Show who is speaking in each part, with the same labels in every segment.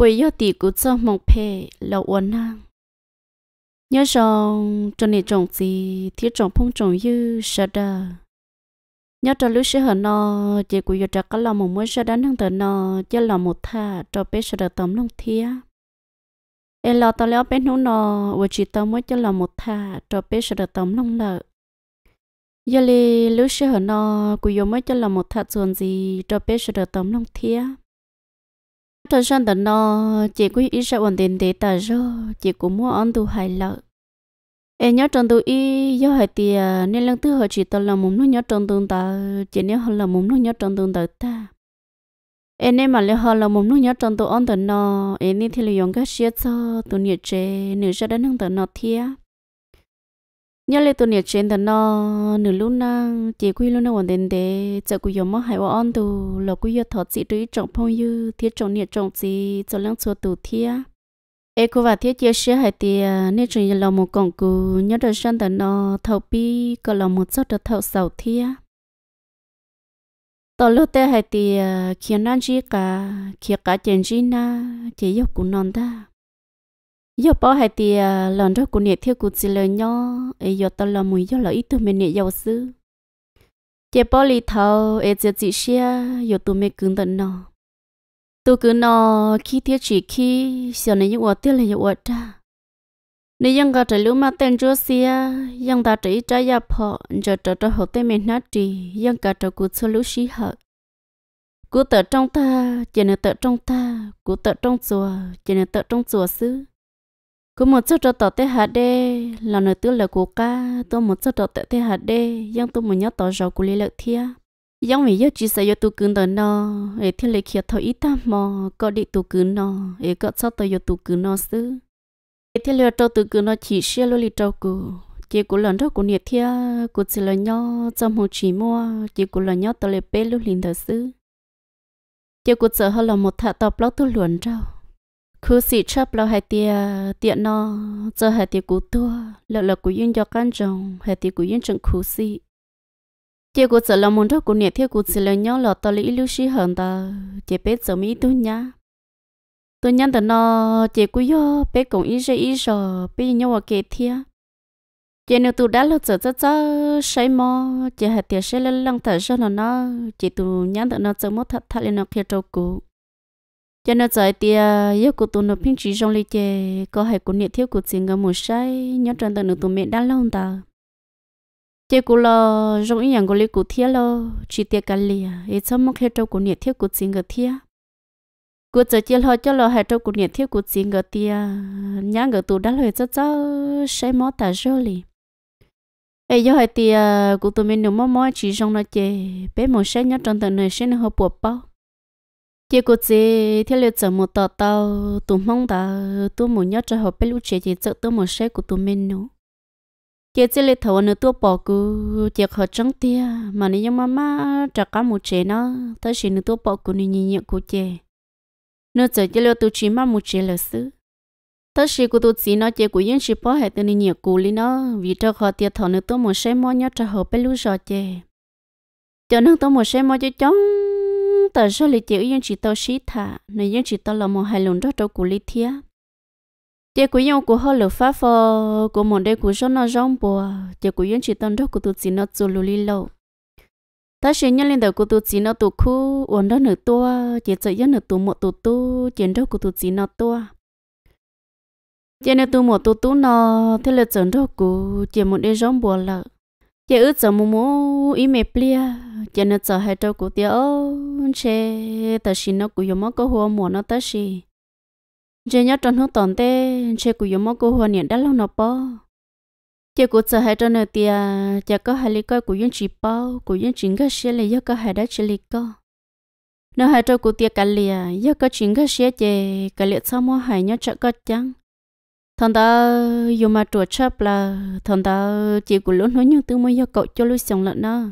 Speaker 1: bởi do tỷ cú cho mong phê là uốn năng nhớ rằng cho nên trồng gì thì trồng phong trồng như sao đó, nhớ cho lúc sẽ hở nó chỉ của giờ trả có lòng một mới sao đánh thằng tờ nó chứ là một thà cho bé sợ được tầm lòng thía, em lo tao léo bé nô nó vừa chỉ tao mới chỉ là một thà cho bé sợ được tầm lòng lợ giờ li lúc sẽ hở nó của giờ mới chỉ là một thà chuyện gì cho bé sợ được tầm lòng thía thời gian đó nó chỉ có ý sẽ ổn định để ta cho chỉ cũng muốn ăn đủ hài lợi em nhớ trong tôi ý do hai thì à, nên lần thứ hai chỉ tôi là muốn nó nhớ trong tương ta chỉ nếu hơn là muốn nó nhớ trong tôi ta em nên mà lấy hơn là muốn nó nhớ trong tôi ăn tao nó em nên thì là dùng cái xe cho tôi nhiệt chế nửa giờ đã nâng tao nó thiệt nhớ lấy tụi nhiệt trên thằng nó nửa lúc năng chỉ quy luôn nó còn đến để giờ quy giờ mất hai vợ anh tù lọ quy giờ thọ chị đối trọng phong như thiết trọng nhiệt trọng gì cho lăng số tù thiết ai cô và thiết chia sẻ hai tia nên chuyện giờ lòng một cổng cụ nhớ được sân thằng nó thầu bi còn lòng một sót được thầu sầu thiết tờ lúc tê hai tia khi anh chỉ cả khi cả chuyện gì na chỉ yêu cũng non ta giờ bỏ hai thì lần đó cũng nhẹ theo cũng chỉ lời nhó ấy giờ tao làm mùi giờ là ít thôi mình nhẹ giàu sư chế bỏ lì thầu ấy giờ chỉ xia, giờ tụi mới cứng tận nọ, tụi cứ nọ khi thiết chỉ khi sau này những uất tiếc là những ta, uất ra nếu ยัง cả trời lúc mà tên chúa ta chỉ trái gia họ, giờ trở trở họ tên mình nát trì ยัง cả trời cũng xô lúc xí hợp cú tợ trong ta chỉ là tợ trong ta cú tợ trong chùa chỉ là tợ trong chùa xứ cứ một chút cho tớ thế hạt đê là nửa tư là của ca tôi một chút cho tớ thế hạt đê giống tôi một nhát tớ giàu của lý lợi thia giống vì chỉ sợ yo tu cứng tớ nó ấy thì lấy kia thôi ít ta mà có đi tu cứng nó để có cho tôi yo tu cứng nó xứ để thì lệ cho tu cứng nó chỉ xe lối đi trâu cụ chỉ của lần đó của nhiệt thia của chỉ là nhau trong hồ chỉ mua chỉ của lần nhau tớ lấy bê lô liền thật xứ chỉ của sợ hơn là một thợ tập lót tu luận trâu cứ sĩ chấp lâu hai tia tiện nó giờ hai tia cú tua lợ lợ cú yên cho căn trồng hai tia cú yên trồng cú sĩ tia cú giờ là muốn đó cú nhẹ tia cú xị là nhau lợ tao lý lưu sĩ hận ta chỉ biết giờ mỹ tu nhá tu nhá từ nó chỉ cú yo biết cũng ít rồi ít rồi bé nhau ở kề tia chỉ nếu tu đã lợ giờ giờ giờ say mò chỉ hai tia say lên lăng thở cho nó chỉ tu nhá từ nó giờ mất thật thật lên nó kia trâu cú cho nên giờ thì yêu của tụi nó pin chỉ trong lịch chế có hai cuốn nhiệt thiếu của tiền cái một sai nhớ trần tận tụi mẹ đã lâu ta chế của lo trong những của lịch à? của thiếu lo chỉ tiếc cái lì ít trong mắc hết trong cuốn nhiệt thiếu của tiền cái thiếu của giờ chỉ lo cho lo hai trong cuốn nhiệt thiếu của tiền cái tia nhà người tụi đã lo cho cho sai mất ta rồi lì ấy giờ hai tia của tụi mình nó mót mót chỉ trong nó chế bé một sai nhớ trần tận này sẽ nó hợp bộ bao 结果这天了怎么到到都梦到都没要着好被路姐姐走都没晒过都没弄。姐姐里头呢多宝姑，姐可真的嘛你要妈妈这干么姐呢？但是呢多宝姑你你你姑姐，那姐姐了都起码么姐了是。但是姑都只呢姐姑认识不还的你你姑里呢，为这可姐头呢多么晒么要着好被路小姐，就能多么晒么就中。tờ cho lý tiểu yên chỉ tao xí thả nên yên chỉ tao là một hai lần đó đâu của lý thía chị của yên của họ lửa phát phò của một đây của cho nó rong bùa chị của yên chỉ tao đó của tụi chị nó chù lù lý lâu ta sẽ nhân lên đầu của tụi chị nó tụi khu uốn đó nửa tua chị sợ yên nửa tụi một tụi tu chiến đó của tụi chị nó tua chị nửa tụi một tụi tu nó thế là chọn đó của chị một đây rong bùa lợ giờ ước cho mù mù ý mẹ plia giờ nó cho hai trâu của tia ông chê ta xin nó cũng yếm có hoa mùa nó ta xì giờ nhớ trong hút tòn tê chê của yếm có hoa niệm đã lâu nó bỏ giờ của giờ hai trâu nó tiếc giờ có hai lý coi cũng yếm chỉ bao cũng yếm chính cái xe này giờ có hai đã chỉ lý coi nó hai trâu của tia cái lìa giờ có chính cái xe chê cả lìa sao mua hai nhớ chợ có trắng thằng ta dù mà trùa chấp là thằng ta chỉ của lúc nói nhưng tôi mới yêu cậu cho lối sống lận nó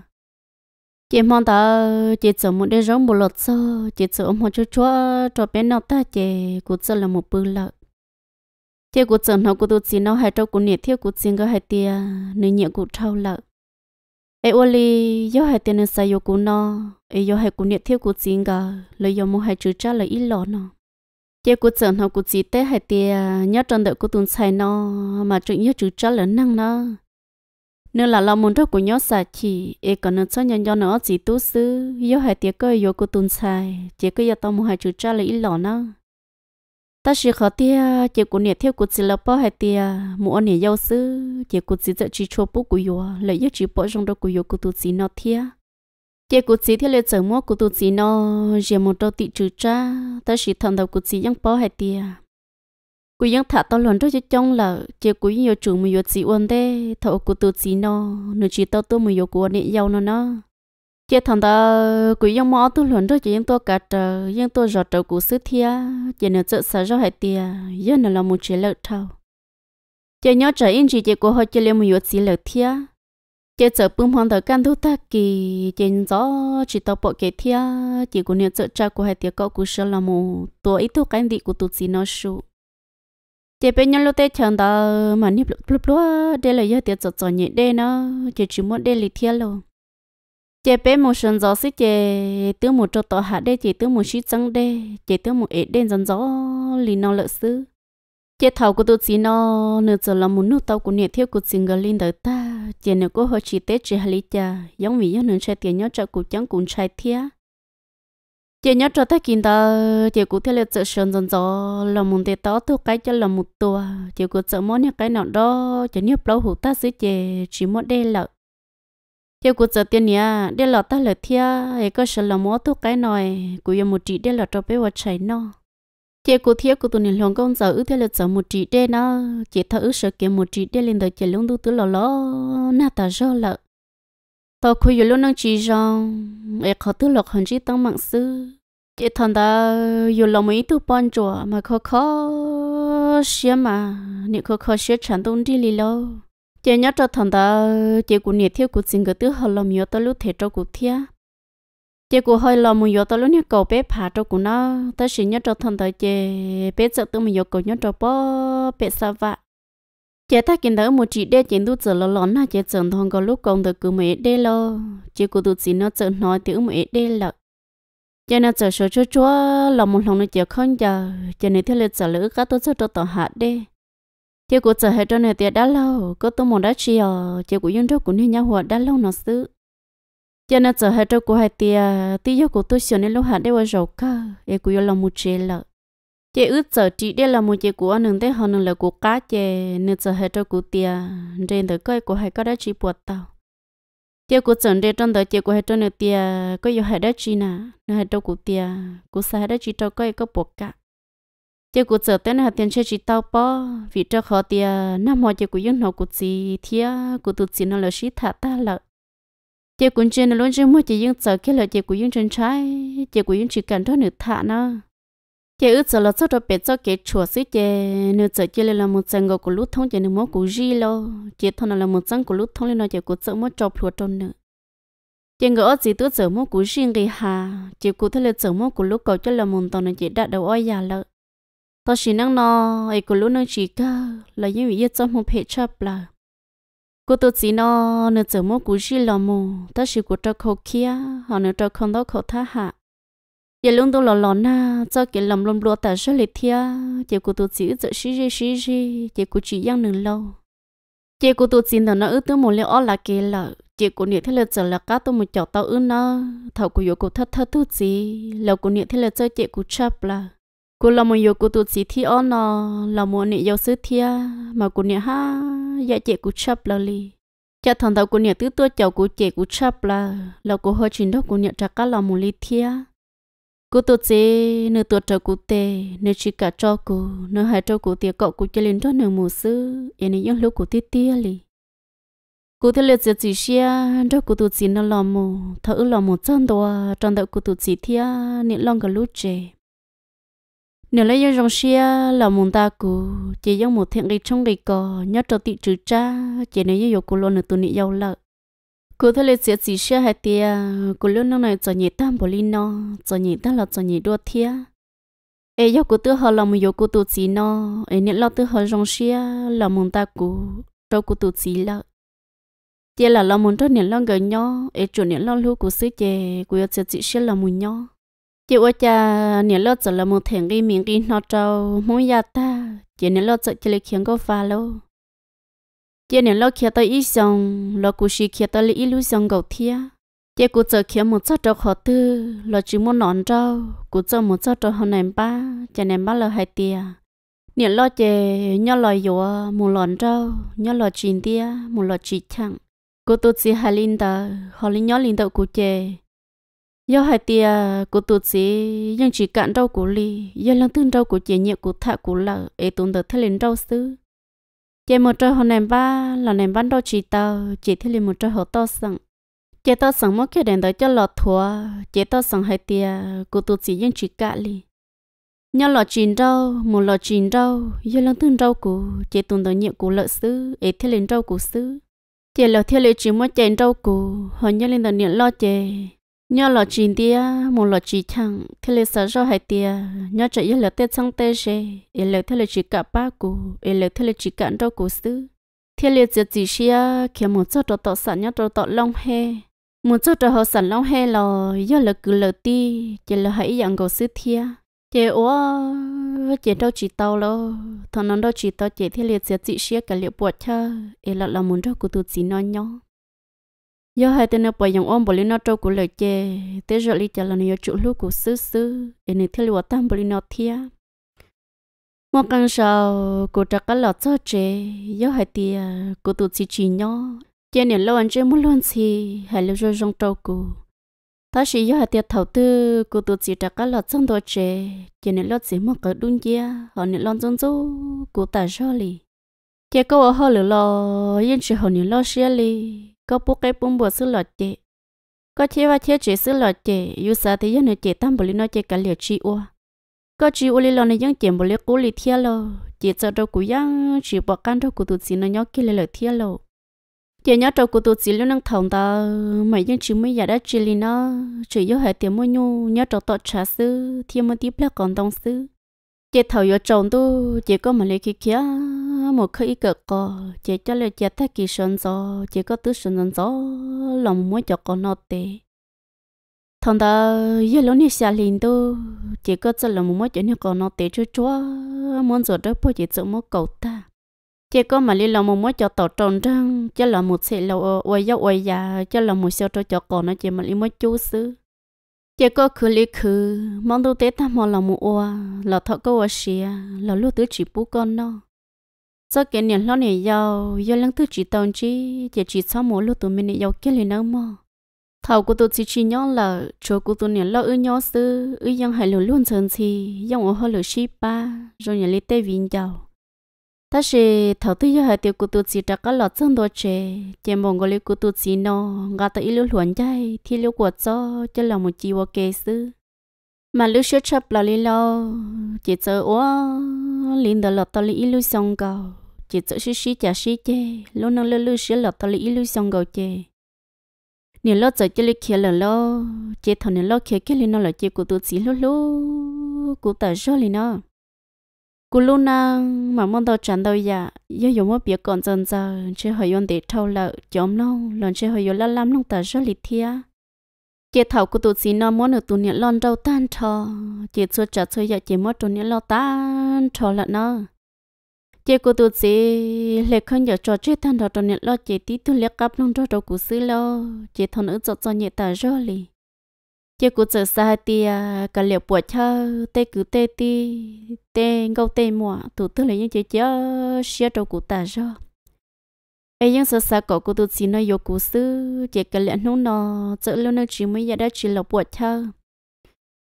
Speaker 1: chị mong ta chị sợ một đứa rong một lọt sơ chị sợ một chú chúa cho bé nào ta chị cũng sợ là một bự lợn chị cũng sợ nó cũng tụt xin nó hai trâu cũng nhiệt thiết cũng xin cái hai tia nên nhẹ cũng trâu lợn ai ô li do hai tia nên sai yêu cũng nó ai do hai cũng nhiệt thiết cũng xin cả lấy do một hai chữ cha là ít lọ nó giờ cô chồng nó cô chỉ tế hay thì nhớ trong đợi cô tuần sai nó mà chuyện nhớ chữ trả lớn năng nó nữa là lo muốn rất của nhớ xa chỉ e còn nó cho nhân do nó chỉ tu sư do hay thì coi do cô tuần sai chỉ có do tao muốn hai chữ trả lời ít lọ nó ta chỉ khó tia chỉ của nhiệt theo của chỉ là bao hay tia mua anh nhiệt giàu sư chỉ của chỉ dạy chỉ cho bố của yo lại nhớ chỉ bỏ trong đó của yo cô tuần xài nó thiệt chị cụ chỉ theo lệ chở mua cụ tụ chỉ nó giờ một đôi tị trừ cha ta chỉ thằng đầu cụ chỉ vẫn bỏ hai tia cụ vẫn thả tao lần cho trong là chị cụ nhiều chủ một yếu chỉ uốn thế thọ cụ tụ chỉ nó nửa chỉ tao tôi một yếu cụ nị giàu nó nó chị thằng ta cụ vẫn mò to lớn trước chị vẫn tôi cả trời vẫn tôi giọt trời cụ sứ thia chị nửa chợ xả ra hai tia giờ nó là một chế lợi thâu chị nhớ trở in chỉ chị cụ họ chơi lên một yếu chỉ lợi thia chế giờ bưng hoàn thời gian thu ta kỳ trên gió chỉ tao bộ cái thia chỉ của nhà chợ cha của hai tiếng cậu của sơ là mù tuổi ít tu cái đi của tụt gì nó sụ chế bên nhau lúc tết chẳng đó mà nếp lúc lúc đó đây là do tiếng chợ chọn nhẹ đây nó chỉ chỉ muốn đây là thia lo chế bên một sân gió xí chế tướng một chỗ tòa hạ đây chế tướng một xí trắng đây chế tướng một ít đen dần gió lì nó lợn xứ chế thầu của tôi chỉ nó nửa giờ là muốn nút tàu của nhiệt thiếu của xin gần lên đời ta chế nửa có hơi chỉ tết chỉ hà cha giống vì giống nửa trai tiền nhớ cho cụ chẳng cũng trai thia chế nhớ cho ta kinh ta chế cụ theo liệt sợ sơn dần dò là muốn để tó thu cái cho là một tua chế cụ sợ món những cái nào đó chế nhớ lâu hủ ta xứ chế chỉ món đê lợ chế cụ sợ tiền nhà đê lợ ta lợ thia ấy có sợ là món thu cái nồi cụ yêu một trị đê lợ cho bé vợ chạy nó chị cụ thiếu của tụi này lòng công giờ ước theo lịch giờ một trị đê nó chị thợ ước sợ kia một trị đê lên đời chị luôn đu tứ lò lò na ta do lợ tao khui rồi luôn năng chị rằng em khó tứ lọ hơn chị tăng mạng sư chị thằng ta dù lòng mấy tu bón chùa mà khó khó xía mà nếu khó khó xía chẳng tung đi lì lâu chị nhớ cho thằng ta chị cụ nhiệt thiếu của xin cái tứ họ lòng nhớ tao lúc thể cho cụ thiếu chị cũng hơi lo mình vô tới lúc nhớ cầu bé phá cho cũng nó tới xin nhớ cho thân tới chị bé sợ tôi mình vô cầu nhớ cho bó bé sao vậy chị ta kiến tới một chị đe chị tu sợ lo lón là chị sợ thằng có lúc công được cứ mấy đe lo chị cũng tu chỉ nó sợ nói tiếng mấy đe lợ cho nó sợ sợ chúa chúa là một lòng nó chị không giờ cho này theo lịch sợ lỡ các tôi sợ cho tỏ hạ đe chị cũng sợ hết cho này tiệt đã lâu có tôi muốn đã chia chị cũng yên cho cũng nên nhau hoạt đã lâu nó xứ cho nên giờ hai trâu của hai tia tia yêu của tôi xíu nên lúc hạt để vào rổ cơ để của yêu là một chế lợ chế ước giờ chỉ để là một chế của anh đừng để họ đừng là của cá chế nên giờ hai trâu của tia trên tới coi của hai có đã chỉ buộc tao chế của chồng để trong tới chế của hai trâu nữa tia có yêu hai đã chỉ nà nên hai trâu của tia của sa đã chỉ trâu coi có buộc cả chế của giờ tới là tiền chế chỉ tao bỏ vì trâu khó tia năm họ chế của yêu nó của gì thia của tụt gì nó là sĩ thả ta lợi chị cũng chưa nói chứ mà chị vẫn sợ cái là chị cũng vẫn chân trái chị cũng vẫn chỉ cần thôi nửa thả nó chị ước sợ là sau đó biết cho cái chùa xí chị nửa sợ chị là một chân gò của lút thông chị nửa mốt của gì lo chị thằng là một chân của lút thông lên nó chị cũng sợ mốt chỗ lúa trôn nữa chị ngỡ gì tôi sợ mốt của riêng cái hà chị cũng thấy là sợ mốt của lút cầu cho là một tàu này chị đã đầu oi già lợ tao chỉ năng nó ấy của lút nó chỉ cơ là những vị yêu cho một hệ chấp là cô tôi chỉ nó nó chờ mua cú gì là mu, ta chỉ của cho khâu kia họ nó cho không đó khâu thà hạ giờ luôn tôi lò lò na cho cái lòng luôn lúa ta sẽ liệt thia chỉ cô tôi chỉ chờ xí gì xí gì chỉ cô chỉ giang nừng lâu chỉ cô tôi chỉ nó nó ước tương một liệu ó là kia là chỉ cô niệm thế là chờ là cá tôi một chậu tao ước nó thầu của yêu cô thất thất thứ gì là cô niệm thế là chơi chỉ cô chập là cô làm một yêu cô tôi chỉ thi ó nó làm một niệm yêu sư thia mà cô niệm ha giờ chị của chấp là li cha thằng đầu của nhà tứ tua cháu của trẻ của chấp là là của hơi chính đó của nhà trả cá là một li thia cô tôi chế nửa tuổi trâu của tề nửa chỉ cả cho cô nửa hai trâu cụ tê cậu của chơi lên cho nửa mùa xứ em này những lúc của tê tia li cụ tê liệt chỉ xia cho cụ tôi chỉ nó lòng mù thở lòng mù chân đùa trong đầu cụ tôi chỉ thia nên lòng cả lúc trẻ nếu lấy do dòng xe là muốn ta cụ chỉ giống một thiện cái trong cái cò nhớ cho tị trừ cha chỉ nếu như cô luôn là tụi nị giàu lợi cô thấy lịch sử gì xe hay tia cô luôn năm này cho nhị tam bồ linh nó cho nhị tam là cho nhị đua thia ấy do cô tự hào là một do cô tụt gì nó ấy nên lo tự hào dòng xe là muốn ta cụ cho cô tụt gì lợ chỉ là lo muốn cho nên lo gần nhau ấy chủ nên lo lưu cô sĩ chè cô yêu sẽ chỉ xe là muốn nhau chị ơi cha nhà lo giờ là một thằng cái miệng cái nó trâu muốn ya ta chị nhà lo giờ chỉ là khiến cô pha lo, chị nhà lo kia tới ít xong lót cú xí kia tới lấy ít lúc xong gầu thia chị cú giờ kia một chút trâu khó tư lót chỉ muốn nón trâu cú giờ một chút trâu hơn em ba chị em ba là hai tia nhà lo chị nhà lo dùa muốn lon trâu nhà lo chỉ tia muốn lon chỉ chẳng cú tôi chỉ hai linh tờ họ linh nhớ linh tờ cú chơi do hai tia của tụt sĩ nhưng chỉ cạn rau của ly do lăng tương rau của chị nhẹ của thạ của lợ ấy tụt đợt thay lên rau xứ chị một trâu hồ nèm ba là nèm bán rau chỉ tàu chị thay lên một trâu hồ to sẵn chị to sẵn mất kia đèn tới cho lọt thua chị to sẵn hai tia của tụt sĩ nhưng chỉ cạn ly nhau lọt chín rau một lọt chín rau do lăng tương rau của chị tụt đợt nhẹ của lợ xứ ấy thay lên rau của xứ chị lọ thay lên chỉ mất chén rau của họ nhớ lên tận nhẹ lo chè nhớ lo chín tia một lo chín thằng thế là sợ rõ hay tia nhớ chạy yên lo tết sang tê gì, yêu là thế là chỉ cả ba cụ yêu là thế là chỉ cả đâu cụ sư thế là giờ chỉ xia khi một chỗ tọt tọt sẵn nhớ tọt tọt long he một chỗ tọt họ sẵn long he lo yêu là cứ lợ ti chỉ là hãy dặn cổ sư thia chị ủa chị đâu chỉ tàu lo thằng nó đâu chỉ tàu chị thế là giờ chỉ xia cả liệu bột cha yêu là là muốn đâu cụ tụt chỉ nói nhau yo hai tên nó bởi dòng ôm bởi lý nó trâu của lời chê tế rồi lý chả là nó chủ lưu của sư sư để nên thiết lưu tâm bởi lý nó thia một căn sau cô trả cả lọt cho chê yo hai tia cô tụt chỉ chỉ nhỏ chê nên lâu anh chê muốn luôn gì hai lưu rồi trong trâu của ta chỉ yo hai tia thầu tư cô tụt chỉ trả cả lọt trong đồ chê chê nên lọt gì mà cỡ đúng chia họ nên lon trong chỗ cô ta rồi chỉ có ở họ lừa lo yên chỉ họ nên lo xia li có bố cái bông bò sư lọ chè có chế và chế chế sư lọ chè dù sa thì dân chè tam bồ nó chè cả liệt chi ua có chi ua li lọ này dân chè bồ liệt cố li thia lọ chè cho đâu cú dân chỉ bỏ can đâu cú tụt xí nó nhóc kia lọ thia lọ chè nhóc đâu cú tụt xí luôn năng thòng ta mấy dân chỉ mới giả đã chỉ li nó chỉ yêu hệ tiền mua nhu nhóc đâu tọt trà sư thiên mua tiếp là còn đông sư chè thầu yêu trồng tu chè có mà lấy kia kia một khơi cờ co chỉ cho lời chia thay kỳ sơn gió chỉ có tứ sơn gió lòng muốn cho con nó tê thằng ta giờ lúc này xả liền đâu chỉ có cho lòng muốn cho nó con nó tê chúa chúa muốn rồi đó bây chỉ chỗ một cầu ta chỉ có mà liên lòng muốn cho tàu tròn răng cho là một xe lâu quay dấu quay già cho là một xe cho cho con nó chỉ mà liên muốn chú xứ chỉ có khử lý khử mong tôi tết ta mong lòng mua là thọ có ở xìa là lúc tứ chỉ bú con nó do cái niệm lo này giàu do lăng thứ chỉ tông chỉ chỉ chỉ sao mỗi lúc tụi mình này giàu kia lên đâu mà thầu của tôi chỉ chỉ nhau là chỗ của tôi niệm lo ư nhau xứ, ư yang hải luôn luôn chân chỉ yang ở hơi lửa ship ba rồi nhà lấy tê vin giàu ta sẽ thầu tư do hai tiêu của tôi chỉ đặt cái lọ chân đồ chè chè mong gọi của tôi chỉ nó gạt tới lúc luận chạy thì lúc quật cho cho là một chi vô kê sư mà lúc sửa chấp là lý lo chỉ sợ quá linh đó là tao lý lưu xong cầu chỉ sợ xí xí chả xí chê lúc nó lưu lưu xí là tao lý lưu xong cầu chê nếu lo sợ cho lý kia là lo chỉ thằng nếu lo kia kia lý nó là chỉ của tôi chỉ lúc lúc của ta rồi lý nó cú lúc nào mà muốn đào chẳng đào ya giờ dùng một biết còn dần dần chỉ hơi yon để thâu lợ chấm nó lần chỉ hơi yon lắm lắm nông ta rất lý thiệt chế thảo của tôi xí nó muốn ở tụi nhện lon rau tan cho chế xua trả xui giờ chế muốn tụi nhện lo tan cho là nó chế của tôi xí lệ không giờ trò chế tan đó tụi nhện lo chế tí tụi lệ cặp nông cho đầu của xí lo chế thằng nữa cho cho nhẹ ta rồi lì chế của sợ sai tia cả liệu bùa cho tê cứ tê ti tê ngâu tê mùa tụi tụi lấy những chế chế xia đầu của ta rồi ấy những sự sợ cổ cô tu chỉ nó yêu cú xưa, chỉ cần lẽ nó nó chợ lâu nó chỉ mới giờ đã chỉ là buộc thơ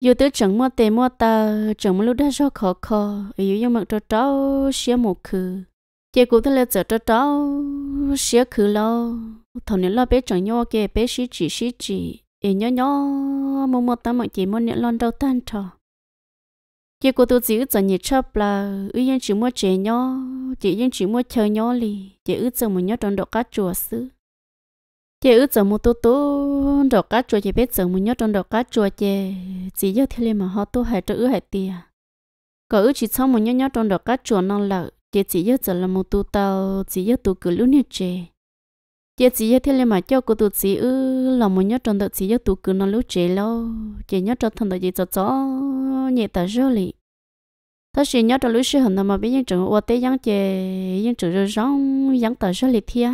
Speaker 1: yêu tới chẳng mua tề mua ta chẳng mua lúc đã cho khó khó e ấy những mặc cho cháu xia một khứ chỉ cú tới là chợ cho cháu xia khứ lo thằng này lo bé chẳng nhau kì bé xí chỉ xí chỉ ấy e nhỏ nhỏ mua mua ta mặc chỉ mua nhện lon đầu tan trò chỉ có tôi chỉ cho nhiệt chấp là ư yên chỉ mua chế nhỏ chỉ yên chỉ mua chơi nhỏ li chỉ ư cho một nhỏ trong đó cá chùa xứ chỉ ư cho một tô tô đó cá chùa chỉ biết cho một nhỏ trong đó cá chùa chỉ chỉ giờ thì lên mà họ tôi hay cho ư hay tiền có ư chỉ xong một nhỏ nhỏ trong đó cá chùa non lợ chỉ chỉ giờ cho là một tô tàu chỉ giờ tôi cứ lúc nhiệt chế chị chỉ thế là mà cho cô tụt chị ư là một nhớ trong đợt chị cho tụt cứ nó lú chị lo chị nhớ trong thằng đợt chị cho cho nhẹ ta rơ lì ta chỉ nhớ trong lúc xưa hẳn mà biết những chuyện qua tê những chị những chuyện rồi rong những ta rơ lì thia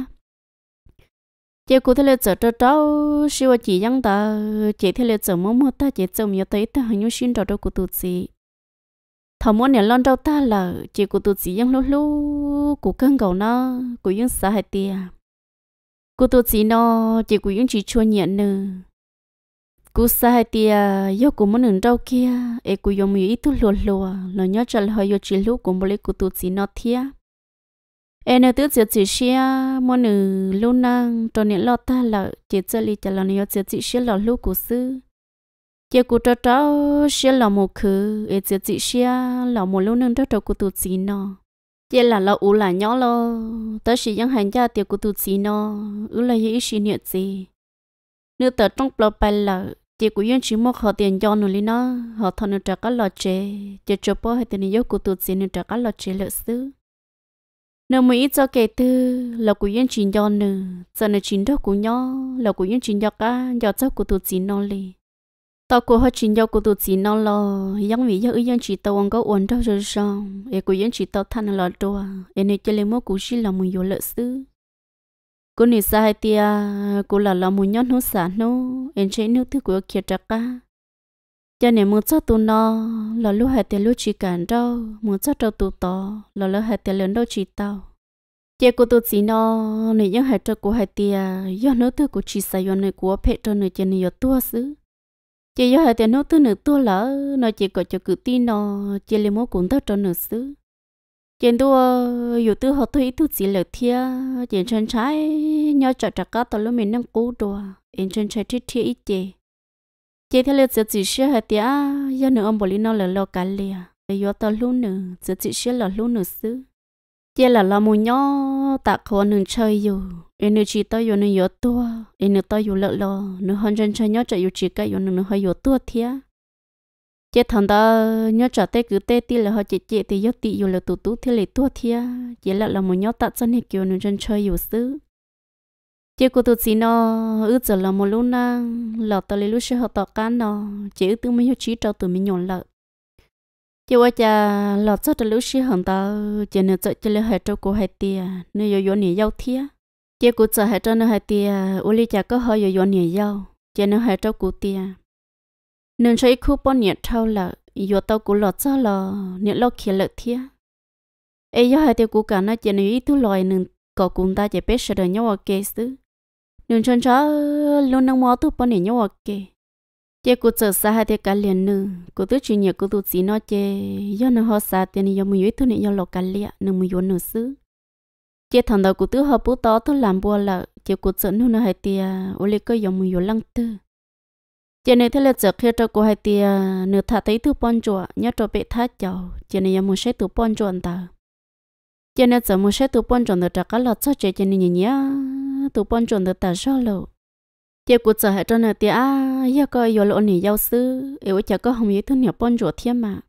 Speaker 1: chị cô thế là chờ cho cháu siêu chị những ta chị thế là chờ mua mua ta chị chở nhớ tới ta hình như xin cho cô tụt chị thảo muốn nhà lon cho ta là chị cô tụt chị những lú lúc cô cân cầu nó cô những xã hay tiệt cô tôi chỉ nó chỉ của những chỉ chua nhẹ nữa cô sai thì yêu à, cũng muốn nướng đâu kia e cô yo mới ít tu lùa lùa nó nhớ trả lời yo chỉ lúc cũng bởi cô tôi chỉ nó thia e nó tự chỉ chỉ xia muốn nửa lúc năng cho nên lo ta là chỉ chơi đi trả lời yo chỉ chỉ xia là lúc của sư chỉ cô cho cháu xia là một khứ e chỉ chỉ xia là một lúc nướng cho cháu cô tôi chỉ nó chỉ là lo u là nhỏ lo tới sĩ dân hành gia tiệc của tụi xí nó u là gì sĩ nhiệt gì nếu tới trong lo bài là tiệc của dân chỉ một họ tiền cho nó lý nó họ thằng nó trả cả lo chè chè cho bố hay tiền yêu của tụi xí nó trả cả lo chè lợi sư nếu mà ít cho kể từ là của dân chỉ cho nữa giờ nó chỉ đó của nhỏ là của dân chỉ cho cả do cho của tụi xí nó liền tao cô hết chín nhau cô tụt chín nó lo giống vì giống giống chỉ tao ông có uốn đâu rồi sao em cô yên chỉ tao than là đồ em à. này chơi lên mua cú xí là muốn vô lợi sư cô này sai tia cô là là muốn nhón nó sản nó em chơi nước thứ của kia trắc cả cho nên muốn cho tụi nó là lúc hai tiền lúc chỉ cản đâu muốn cho tao tụi to là lúc hai tiền lớn đâu chỉ tao chị cô tụi chị nó này những hai trâu của hai tia giờ nước thứ của chỉ sai do này của phe cho này chơi này do tua xứ chị do hệ tiền nó tư nữ tua lỡ nó chỉ có cho cử tin nó chị lấy mối cũng tớ cho nữ xứ chị tua, dù tư họ tôi tư gì lỡ thia chị chân trái nhau chặt chặt cá tao lúc mình nâng cú đùa em chân trái chết thia ít chị chị theo lời chỉ sẽ hệ tiền do nữ ông bồi nó lỡ lo cả liền để do tao luôn nữ chỉ chỉ sẽ là luôn nữ xứ giờ là làm muốn nhó ta khó nương chơi dù em nương chỉ tới nương yếu tua em nương tới dù lợ lò nương hơn chân chơi nhó chơi dù chỉ cái dù nương hơi yếu tua thía chế thằng ta nhó trả tê cứ tê ti là họ chị chị thì yếu tị dù là tụ tú thế lệ tua thía chế là làm muốn nhó ta chân hết kiểu nương chân chơi dù xứ chế cô tụ xí nó ư giờ là một lúc na lọ tới lúc sẽ họ tọt cán nó chế ư tự mình chỉ trâu tự mình nhổn lợ chỉ qua cha lọt cho lũ sĩ hằng ta chỉ nên cho cho lũ hệ cho cô hai tia nếu yo yo nỉ giao thia chỉ cô cho hệ cho nó hai tia u li cha có hơi yo yo nỉ giao chỉ nên hệ cho cô tia nên thấy khu bọn nhiệt thâu là yo tao cô lọt cho là nhiệt lo kia lợt thia ấy yo hai tia cô cả nó chỉ nên ít tu loài nên có cùng ta chỉ biết sợ đời nhau ở kia xứ nên chân chó luôn đang mua tu bọn nhiệt nhau ở chế cô chờ xa hai cái liền nữa cô tứ chuyện nhà cô tụ chỉ nó chế do nó họ xa tiền do mùi thứ này do lọ cái liền nó mùi vốn nữa xứ chế thằng đầu cô tứ họ bố to tôi làm bùa là chế cô chờ nữa nó hai tia ô lê cơ do mùi vốn lăng tư chế này thế là chờ khi cho cô hai tia nửa thả thấy thứ bon chùa nhớ cho bị thát chào chế này do mùi sẽ thứ bon chùa ta chế này chờ mùi sẽ thứ bon chùa được cả lọ cho chế chế này nhỉ tụ bon chùa được ta sao lâu tiếc của giờ hệ trơn nè tiếc à giờ coi giờ lộn nỉ giao sư ấy chả có hồng ý thứ nè bón rửa thêm mà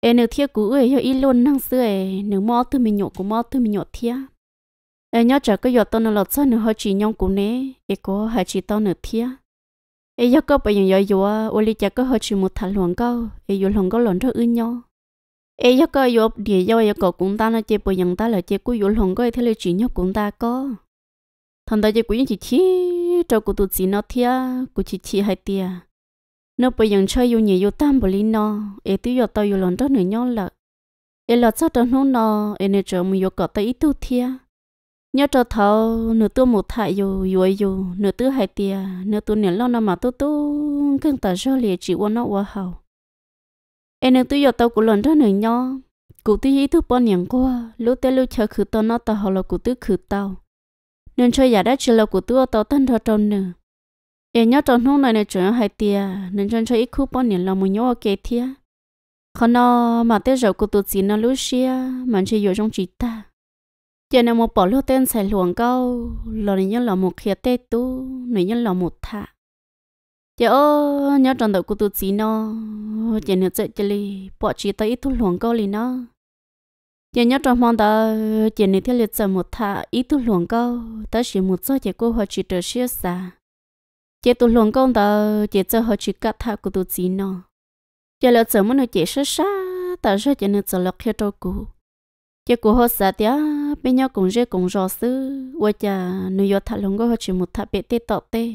Speaker 1: em nửa thiết cũ ấy giờ ít luôn năng xưa ấy nửa mò từ mình nhổ của mò từ mình nhổ thiết em nhớ chả có giờ tao nửa lọt sao nửa hơi chỉ nhong cũ nè em có hơi chỉ tao nửa thiết em giờ có bây giờ giờ ô li chả có hơi chỉ một thằng luồng câu em giờ luồng câu luồng rất ưng nhau em giờ có giờ địa giờ giờ có cũng ta nó chơi bây giờ ta là chơi cũ giờ luồng câu thì thế là chỉ nhau cũng ta có thằng ta chỉ cũng chỉ chi cho cụ tụt gì nó thia cụ chỉ chỉ hai tia nó bây giờ chơi yêu nhiều yêu tam bồ linh nó em tiêu yêu tao yêu lần đó nữa nhau là ế là sao đó nó nó em này chờ mình yêu cọ tới ít tu thia nhớ cho thầu nửa tu một thải yêu yêu yêu nửa tu hai tia nửa tu nửa lo nó mà tu tu cưng ta cho liệt chỉ quan nó qua hậu em nửa tu yêu tao cụ lần đó nữa nhau cụ tu ý tu bao nhiêu qua lúc tới lúc chờ khử tao nó tao họ là cụ tu khử tao nên cho giả đã chỉ là của tôi tao tân thọ tròn nữa em nhớ tròn hôm nay này chuyện hai tia nên cho cho ít khu bao nhiêu lòng một nhớ kê thia còn nó mà tới giờ của tôi chỉ nó lúc xia mà chỉ yêu trong chỉ ta giờ này một bỏ lô tên xài luồng câu lò này nhớ là một khía tê tu này nhớ là một thả giờ ô nhớ tròn đầu của tôi chỉ nó giờ nữa chạy chơi bỏ chỉ tới ít tu luồng câu liền nó giờ nhớ trong mong đó chị nên theo liệt giờ một thà ít tu luồng câu đó chỉ một số chỉ cô họ chỉ trở siêu xa chỉ tu luồng câu đó chỉ cho họ chỉ cắt thà của tu chỉ nó giờ liệt giờ muốn nói chỉ sát xa ta sẽ chỉ nên giờ lọc theo trâu cũ chỉ của họ xa tía bên nhau cùng chơi cùng rò sư qua cha nuôi yo thà luồng câu họ chỉ một thà bị tê tọt tê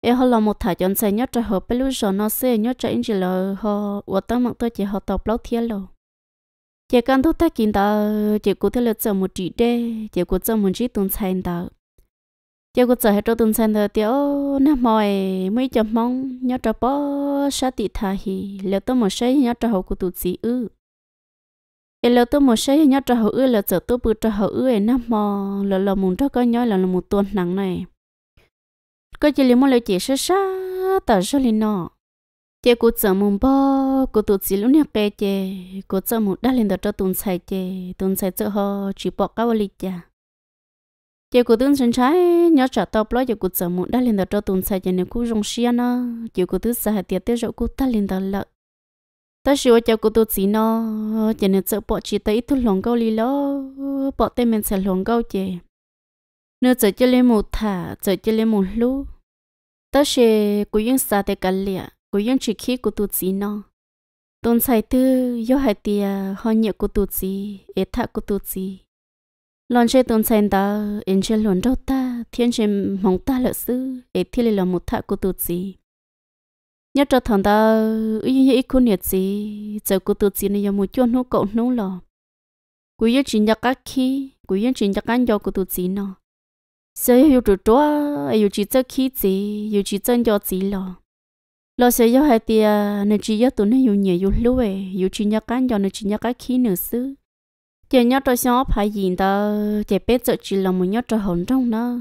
Speaker 1: e họ là một thà chọn sai nhất cho họ bên lúc giờ nó sẽ nhất cho anh chỉ là họ và tâm mạng tôi chỉ họ tập lâu thiên lâu chỉ cần thúc ta kiến đó chỉ có thể lựa chọn một chỉ đê chỉ có chọn một chỉ tuần sen đó chỉ có chọn hết cho tuần sen đó tiểu nó mỏi mấy chấm mong nhớ cho bó sa tị thà hi lựa tôi một 些 nhớ cho hậu của tụt sĩ ư lỡ tôi một xe nhớ cho hậu ư là chở tôi bự cho hậu ư nó mò lỡ lỡ muốn cho coi nhớ là một tuần nắng này có chỉ lấy một lời chỉ sơ sơ tờ sơ lên nọ chị cô chở mùng bò cô tụt chỉ lúc nè kê chị cô chở mùng đã lên được cho tuần sai chị tuần sai chỗ họ chỉ bỏ cá vào lịch chị cô tuần sinh trái nhớ trả tóc lo giờ cô chở mùng đã lên được cho tuần sai chị nếu cô rong xia nó chị cô tuần sai tiệt tiệt rồi cô ta lên được lợ ta sửa cho cô tụt chỉ nó chị nếu chở bỏ chỉ tới thu lòng câu lý lo bỏ tên mình sẽ lòng câu chị nếu chở cho lên một thả chở cho lên một lú ta sẽ cố yên xa để cả liệt cô yên chỉ khi cô tụt gì nó tôn sai tư yêu hai tia họ nhẹ cô tụt gì ế thạ cô tụt gì lần chơi tôn sai đó, em chơi lon đâu ta thiên chơi mong ta lợi sư ế thiên là một thà cô tụt gì nhớ cho thằng đó, ý như cô nhớ nhiệt gì giờ của tụt gì này một chuyện nó cậu nó lò cô yên chỉ nhắc các khi cô yên chỉ nhắc anh do của tụt gì nó giờ yêu tụt đó yêu chỉ cho khi gì yêu chỉ chân do gì lò lo sẽ do hai tia nên chỉ do tụi nó nhiều nhiều nhiều lúa về nhiều chỉ nhớ cái do nên chỉ nhớ cái khí nữa xứ chỉ nhớ tôi xó phải gì đó chỉ biết sợ chỉ là một nhớ cho hồn trong đó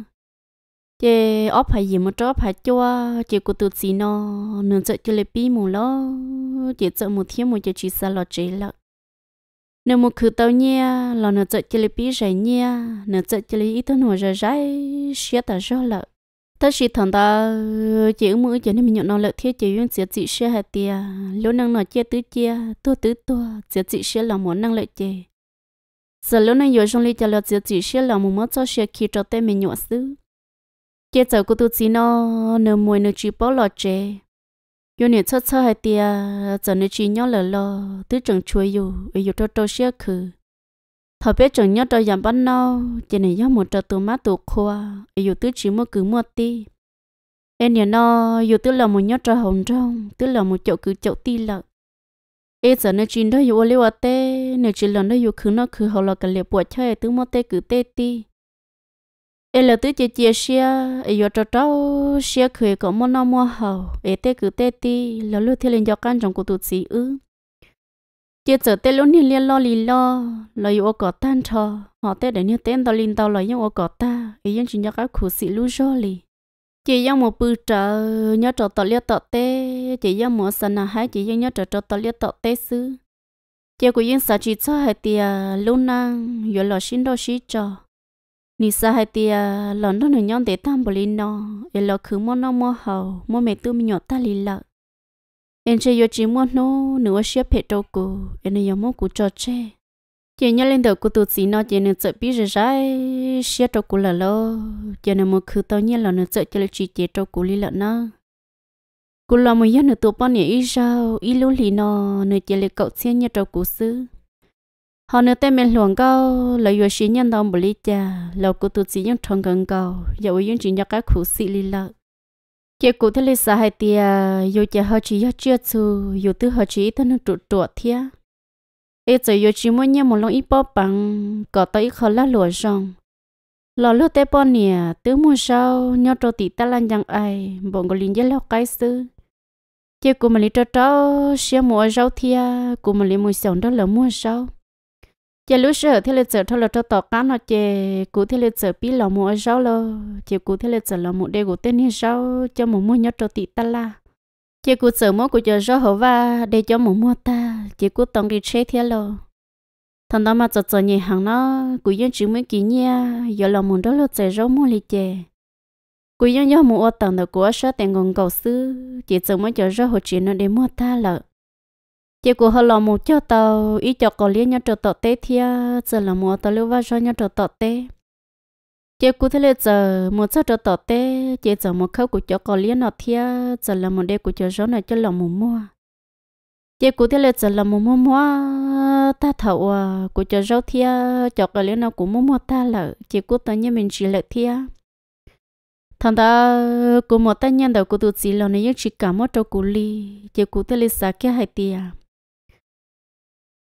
Speaker 1: chỉ óp phải gì một chỗ phải cho chỉ của tụi gì nó nên sợ chỉ là bi mù lo chỉ sợ một thiên một chỉ chỉ xa lo chỉ lợ nếu một khử tao nha là nó sợ chỉ là bi rẻ nha nó sợ chỉ là ít thôi nó rẻ rẻ xia ta rõ lợ ta chỉ thằng ta ờ, chỉ mỗi cho nên mình nhận nó lợi thế chỉ 用 chỉ chỉ xe hạt tiền lúc năng nó chia tứ chia tua tứ tua chỉ chỉ xe là muốn năng lợi chế giờ lúc năng dùng trong lý cho lợi chỉ chỉ xe là muốn mất cho xe khi cho tên mình nhận xứ chế giờ của tu chỉ nó nửa mùi nửa chỉ bỏ lọ chế yêu niệm cho cho hạt tiền giờ nửa chỉ nhau lợ lọ tứ chẳng chuối yêu yêu cho cho xe khử thời biết chồng nhớ đôi giảm bán nâu chỉ này nhớ một trò tù má tù khoa dù tứ chỉ mua cứ mua ti em nhớ nó dù tứ là một nhớ trò hồng trong tứ là một chậu cứ chậu ti lợ em giờ nơi chín đó dù ô liu tê nơi chỉ lần đó dù cứ nó cứ hậu là cả liệp bùa chơi tứ mua tê cứ tê ti em là tứ chỉ chia xe dù trò trò xe khơi có mua nó mua hậu em tê cứ tê ti là lúc thiên lên cho căn trong của tụt sĩ ư chia giờ tê lúc nhiên liên lo lì lo lo yêu ô cỏ tan cho họ tê để như tên tao linh tao lo yêu ô cỏ ta ý dân chỉ nhớ cái khổ sĩ lu cho lì chỉ dân một bự trợ nhớ trò tao liệt tao tê chỉ dân một sân à hai chỉ dân nhớ trò trò tao liệt tao tê xứ chỉ của dân sao chỉ cho hai tia lúc năng yêu lo xin đâu xin cho nị sa hai tia lần đó nữa nhon để tam bồ linh nó yêu lo khứ món nó mua hầu mua mẹ tôi mình nhọt ta lì lợ em chơi yo chỉ muốn nó nửa xếp hết đâu cô em này muốn cô cho chơi chị nhớ lên đầu cô tổ xí nói chị nên sợ biết rồi trái xếp đâu cô là lo chị nên một khứ tao nhớ là nên sợ chơi là chị chị đâu cô lý lợn nó cô lo một giờ nửa tụt bao nhiêu ít sao ít lú lì nó nửa chơi lấy cậu xí nhớ đâu cô xứ họ nửa tay mình luồng cao lấy yo xí nhân đồng bồi lý cha là cô tụt xí nhân trong gần cao giờ yo chỉ nhớ cái khổ xí đi lợn chị cụ thế lịch sử hay thì dù chị họ chỉ họ chưa chú dù tư họ chỉ thân trụ trụ thia ấy giờ dù chỉ muốn nhau một lòng ít bao bằng có tới khó lá lụa rong lò lúa tế bao nè tứ mua sau nhau trâu tị ta lan chẳng ai bọn người liền dễ lo cái sư chị cụ mà lấy trâu trâu xe mua rau thia cụ mà lấy mua sầu đó là mua rau giờ lúc sửa thì lịch sử thôi là cho tỏ cá nó chè cú thì lịch sử bí lò mua rau lo chè cú thì lịch sử lò mua để cú tên hi rau cho một mua nhớ cho tị ta la chè cú sửa mua cú cho rau hở va để cho một mua ta chè cú tông đi chế thế lo thằng đó mà chợt chợt nhẹ hàng nó cú yên chỉ mới kỹ nha giờ lò mua đó là chè rau mua lì chè cú yên nhớ mua tầng đó của sợ tiền còn cầu sư chè sửa mua cho rau hổ chỉ nó để mua ta lợi chỉ của họ là một chỗ tàu ý chỗ có liên nhau chỗ tàu tế thia giờ là một tàu lưu vào cho nhau chỗ tàu tế chỉ của thế là giờ một chỗ chỗ tàu tế chỉ giờ một khâu của chỗ có liên nó thia giờ là một đề của chỗ gió này cho là một mua chỉ của thế là giờ là một mua mua ta thầu à của cho gió thia cho có liên nó của mua mua ta là chỉ của tao như mình chỉ là thia thằng ta của một tay nhân đầu của tụi chị là này chỉ cả một chỗ cù li chỉ của thế là sao kia hai tiệt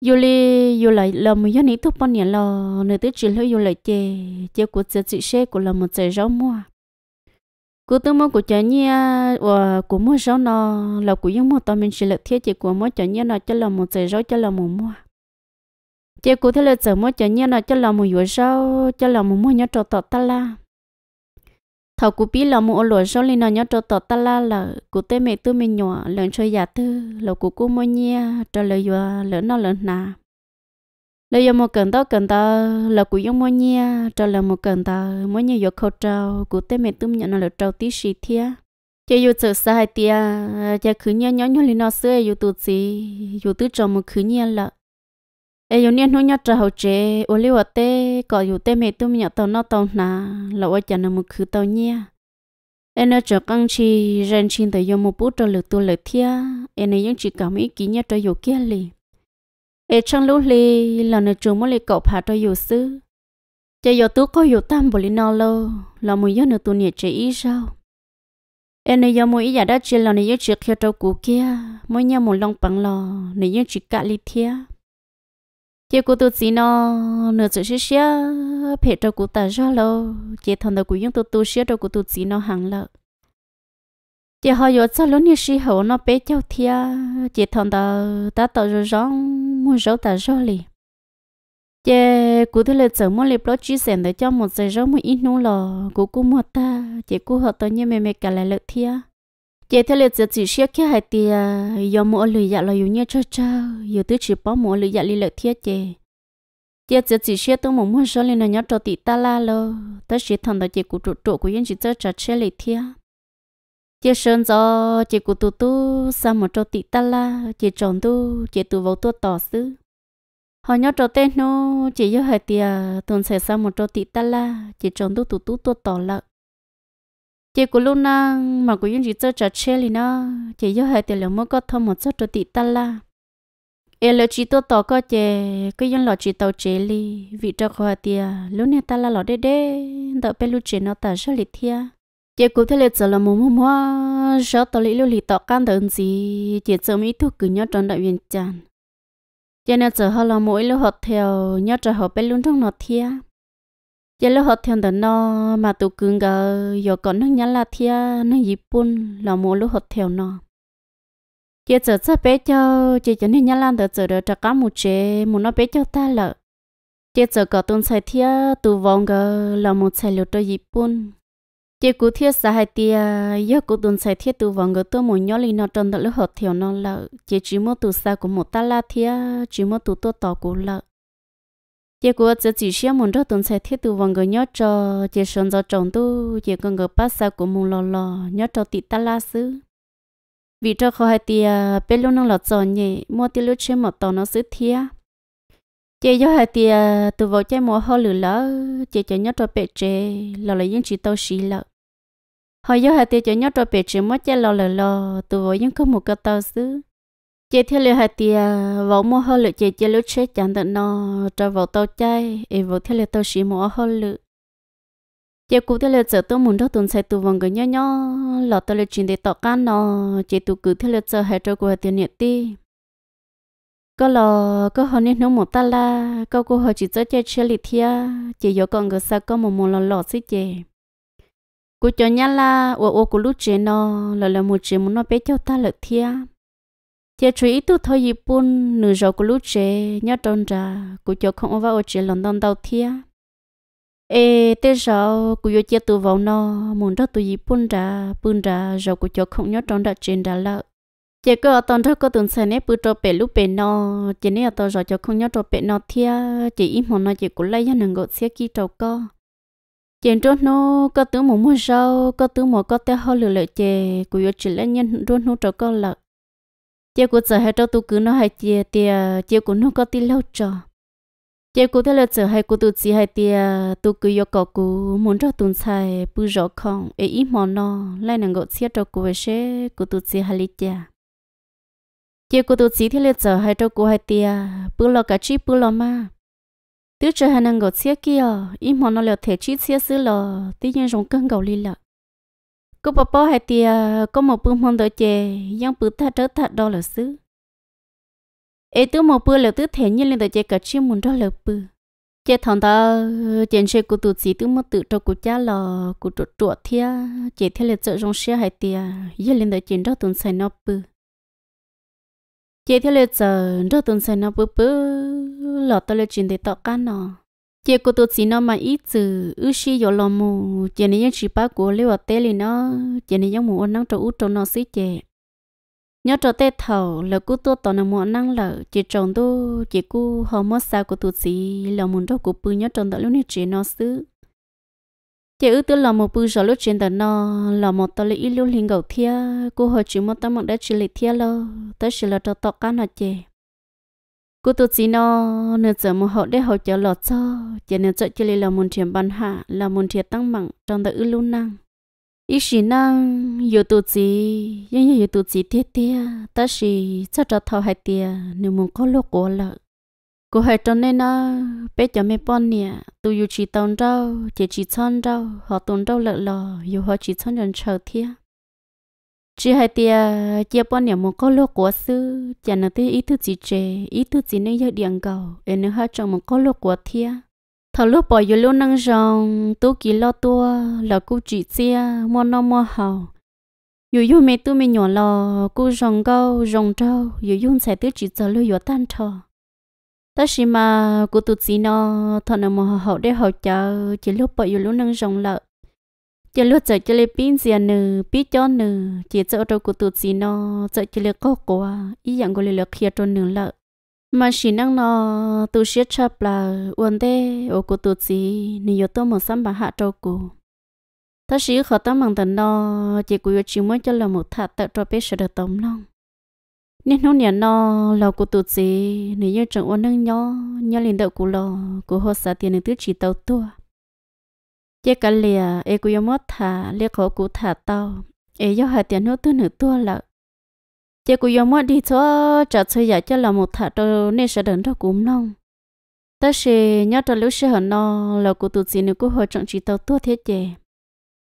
Speaker 1: dù le dù lại là một nhân thức bao nhiêu là nơi tới chỉ lấy dù lại chê chê của chê chữ xe của là một chữ rau mua của tôi mua của chả nha và của mua rau nó là của những mua tao mình chỉ là thiết chỉ của mua chả nha nó cho là một chữ rau cho là một mua chê của thế là chở mua chả nha nó cho là một yo rau cho là một mua nhớ trọ tọt ta la thầu cú bí là mua lúa sau lên nó cho tỏ ta la là cú tê mẹ tôi mình nhỏ lớn chơi già tư là cú cú mua nhia cho lời vừa lớn nó lớn nà lời vừa mua cần tao cần tao là cú dùng mua nhia cho lời mua cần tao mua nhia vừa khâu trâu cú tê mẹ tôi nhận là trâu tí xì thia chỉ dù sợ sai tia chỉ cứ nhia nhó nhó lên nó xưa dù tụt gì dù tứ trâu một cứ nhia là ấy giống như nó nhớ trâu hậu chế ô liu ở tê có dù tê mẹ tôi mình tàu nó tàu nà là ô chả nó một khứ tàu nhia ấy nó trở căng chi rèn chi tới dùng một bút cho lực tu lực thia ấy nó những chỉ cảm ý kỹ nhớ trở yêu kia lì ấy chẳng lúc lì là nó chúng mới lì cậu phá trở yêu sư chỉ giờ tôi có dù tam bồ lì nó lâu là một giờ nữa tôi nhớ chế ý sao em này giờ mỗi giả đã chỉ là này yêu chỉ khi trâu cũ kia mỗi nhau một lòng bằng lò này yêu chỉ cả lì thia chị cô tôi chỉ nó nửa chữ xí xí phải cho cô ta ra lo chị thằng đó cũng dùng tôi tôi xí cho cô tôi chỉ nó hàng lợ chị họ vừa cho lúc như xí hậu nó bé cháu thia chị thằng đó ta tạo ra rong mua rau ta ra li chị cô tôi là chồng mua liệp lót chỉ sẵn để cho một giấy rau mua ít nô lò cô cô mua ta chị cô họ tự như mẹ mẹ cả lại lợ thia chị theo liệt chỉ sẽ khi hai tia do mỗi lười dạ là dùng như cho cho giờ tứ chỉ bỏ mỗi lười dạ li lợi thiết chị chị chỉ chỉ sẽ tôi muốn mua số lên nhớ cho tỷ ta la lo tới sẽ thằng đó chị cụ trụ trụ của yên chỉ cho cho xe lợi thiết chị sơn do chị cụ tu tu sao một cho tỷ ta la chị chồng tu chị tu vào tu tỏ xứ họ nhớ cho tên nó chị do hai tia tuần sẽ sao một cho tỷ ta la chị chồng tu tu tu tu tỏ lợi chị của lúc na mà của những gì chơi trò chơi thì nó chị yêu hệ tiền lượng mới có thơm một chút rồi tị ta la em lỡ chị tôi tỏ có chị cứ những lọ chị tàu chế li vì cho khỏi tiền lúc này ta là lọ đê đê đợi bên lúc chị nó ta rất lịch thia chị cũng thấy lịch giờ là mồm mồm hoa sợ tàu lý lưu lì tỏ can đơn gì chị giờ mỹ thuốc cứ nhớ tròn đại viên chàng chị nên giờ họ là mỗi lúc họ theo nhớ trò họ bên luôn trong nó thia giờ lúc họ thiên đó nó mà tụ cưng gờ giờ còn nó nhá là thia nó gì bún là mua lúc họ theo nó giờ giờ cho bé cho chỉ cho nên nhá là đợt giờ đợt trả một chế muốn nó bé cho ta lợ giờ giờ có tuần sai thia tụ vong gờ là một sai lượt cho gì bún giờ cụ thiết sai hai tia giờ cụ tuần sai thia tụ vong gờ tôi muốn nhớ lì nó trong đó lúc họ theo nó lợ giờ chỉ muốn tụ sa của một ta là thia chỉ muốn tụ tôi tỏ của lợ chỉ có chỉ chỉ xem một chút tuần sẽ thiết tu vòng người nhớ cho chỉ sơn do trồng tu chỉ cần người bắt sao của mùng lò lò nhớ cho tị ta la sứ vì cho khó hay tia bé lúc nó lọt giòn nhỉ mua tia lúc xem một tàu nó sứ thia chỉ do hay tia tu vào chơi mua hoa lửa lỡ chỉ cho nhớ cho bé trẻ lò là những chỉ tao xí lợ họ do hay tia cho nhớ cho bé trẻ mua chơi lò lò lò tu vào những cái một cái tao sứ chị theo là hai tia vào mua hơn lựa chị chị lúc chết chẳng tận nó cho vào tàu chay em vào theo lời tàu xí mua hơn lựa chị cụ theo lời giờ tôi muốn cho tuần sai tụ vòng cái nhớ nhớ lọ tôi lời chuyện để tọt can nó chị tôi cứ theo là giờ hai cho của tiền nhiệt đi có lò có họ nên nấu một ta la có cô họ chỉ cho chơi chơi lì thia chị giờ còn người sao có một một lò lọ xí chị cô cho nhá la ô ô của lúc chị nó là là một chị muốn nó bé cho ta lợi thia chị chú ý tu thôi gì bún nửa giờ của lúc chế nhớ tròn ra của chỗ không vào ở chế lần đòn đầu thia ê tê giờ của chỗ chị tu vào nó muốn đó tu gì bún ra bún ra giờ của chỗ không nhớ tròn ra trên ra lợ chỉ có tòn ra có tuần sau nếp bữa trò bể lúc bể nó chị nè tao giờ cho không nhớ trò bể nó thia chỉ im hồn nó chị cũng lấy ra nàng gọi xe kia trâu co chèn trốn nó có tướng một mua rau có tướng một có té ho lửa lợi chè của yo chỉ lấy nhân trốn nó trâu co lợ chị cũng sợ hai cháu tôi cứ nó hay chị thì chị cũng nó có tí lâu cho chị cũng thấy là sợ hai cô tôi chỉ hai thì tôi cứ yêu cầu cô muốn cho tuần sai bự rõ không ấy ít mòn nó lại nàng gọi xe cho cô về xe cô tôi chỉ hai lít cha chị cũng tôi chỉ thấy là sợ hai cháu cô hay thì bự lo cả chi bự lo mà tứ chờ hay nàng gọi xe kia ít mòn nó là thể chi xe xứ lo tí nhiên rong cân gạo li lợ cô bà bố hay tia có một bữa mong đợi chè giang bữa ta trở thật đó là xứ ê tứ một bữa là tứ thể như lên đợi chè cả chiếc muốn đó là bữa chè thằng ta chèn xe của tụt gì tứ mất tự cho của cha là của trộn trộn thia chè thế là chợ trong xe hai tia như lên đợi chè đó tuần xài nó bữa chè thế là chợ đó tuần xài nó bữa bữa lọt tới là chuyện để tọt cá nó chị cô tôi chỉ nó mà ít từ ư xí giờ lòng mù chị này những chị ba của lưu ở tê li nó chị này những mù ăn nắng cho út trâu nó xí chị nhớ trâu tê thầu là cô tôi tao nó mù ăn nắng lợ chị chồng tôi chị cô họ mất sao cô tôi chỉ là muốn trâu cô bự nhớ chồng tao lúc này chị nó xứ chị ư tôi là một bự giờ lúc trên tao nó là một tao lấy lưu linh gầu thia cô họ chỉ một tao một đã chỉ lấy thia lo tới chỉ là cho tao cá nó chị cô tôi chỉ nó nửa giờ một hậu để hậu chờ lọt cho chỉ nửa giờ chỉ là một chuyện bàn hạ là một chuyện tăng mạng trong đời ưu năng ít xí năng nhiều tôi chỉ nhưng nhiều tôi chỉ tiếc tiếc ta chỉ cho cho thầu hai tiếc nếu muốn có lúc của lợ cô hãy cho nên nó bé cho mấy bọn nè tôi yêu chỉ tông rau chỉ chỉ chăn rau họ tông rau lợ lò yêu họ chỉ chăn rau chờ tiếc chỉ hai tia chia bọn nhà một có lô của sư chả nó tới ý thứ gì chê ít thứ gì nên giờ điện cầu em nó hai trong mông có lô của thia thằng lúc bỏ vô lô năng rong tu kỳ lo tua là cu chỉ chia mua nó mua hầu dù dù mẹ tu mẹ nhỏ lò cu rong câu rong trâu dù dù sẽ tới chỉ chờ lô vô tan thọ ta chỉ mà cu tu chỉ nó thọ nó mua hậu để hậu chờ chỉ lúc bỏ vô lô năng rong lợ chỉ lướt giờ chỉ lấy pin gì nữa pin cho nữa chỉ cho đâu cũng tụt gì nó giờ chỉ lấy có quá ý dạng của là kia cho nữa lợ mà chỉ năng nó tụt xe chập là uốn thế ô cũng tụt gì nếu yếu tố một sắm bà hạ cho cô ta chỉ khó tâm bằng tận nó chỉ cũng yếu chỉ mới cho là một thà tự cho biết sự được tóm lòng nên hôm nay nó là của tụt gì nếu như chẳng uốn năng nhó nhớ liền đợi của lo của họ xả tiền để tứ chỉ tàu tua chế cả lìa e cũng yêu mất thả lìa khổ cũng thả tàu, e yêu hai tiền nốt tư nửa tua lợ chế cũng yêu mất đi cho trả chơi giả cho là một thả đâu nên sẽ đến đâu cũng nong. ta sẽ nhớ cho lúc sẽ hận nó là cụ tụt gì nữa cũng hồi trọng chỉ tàu tua thế chế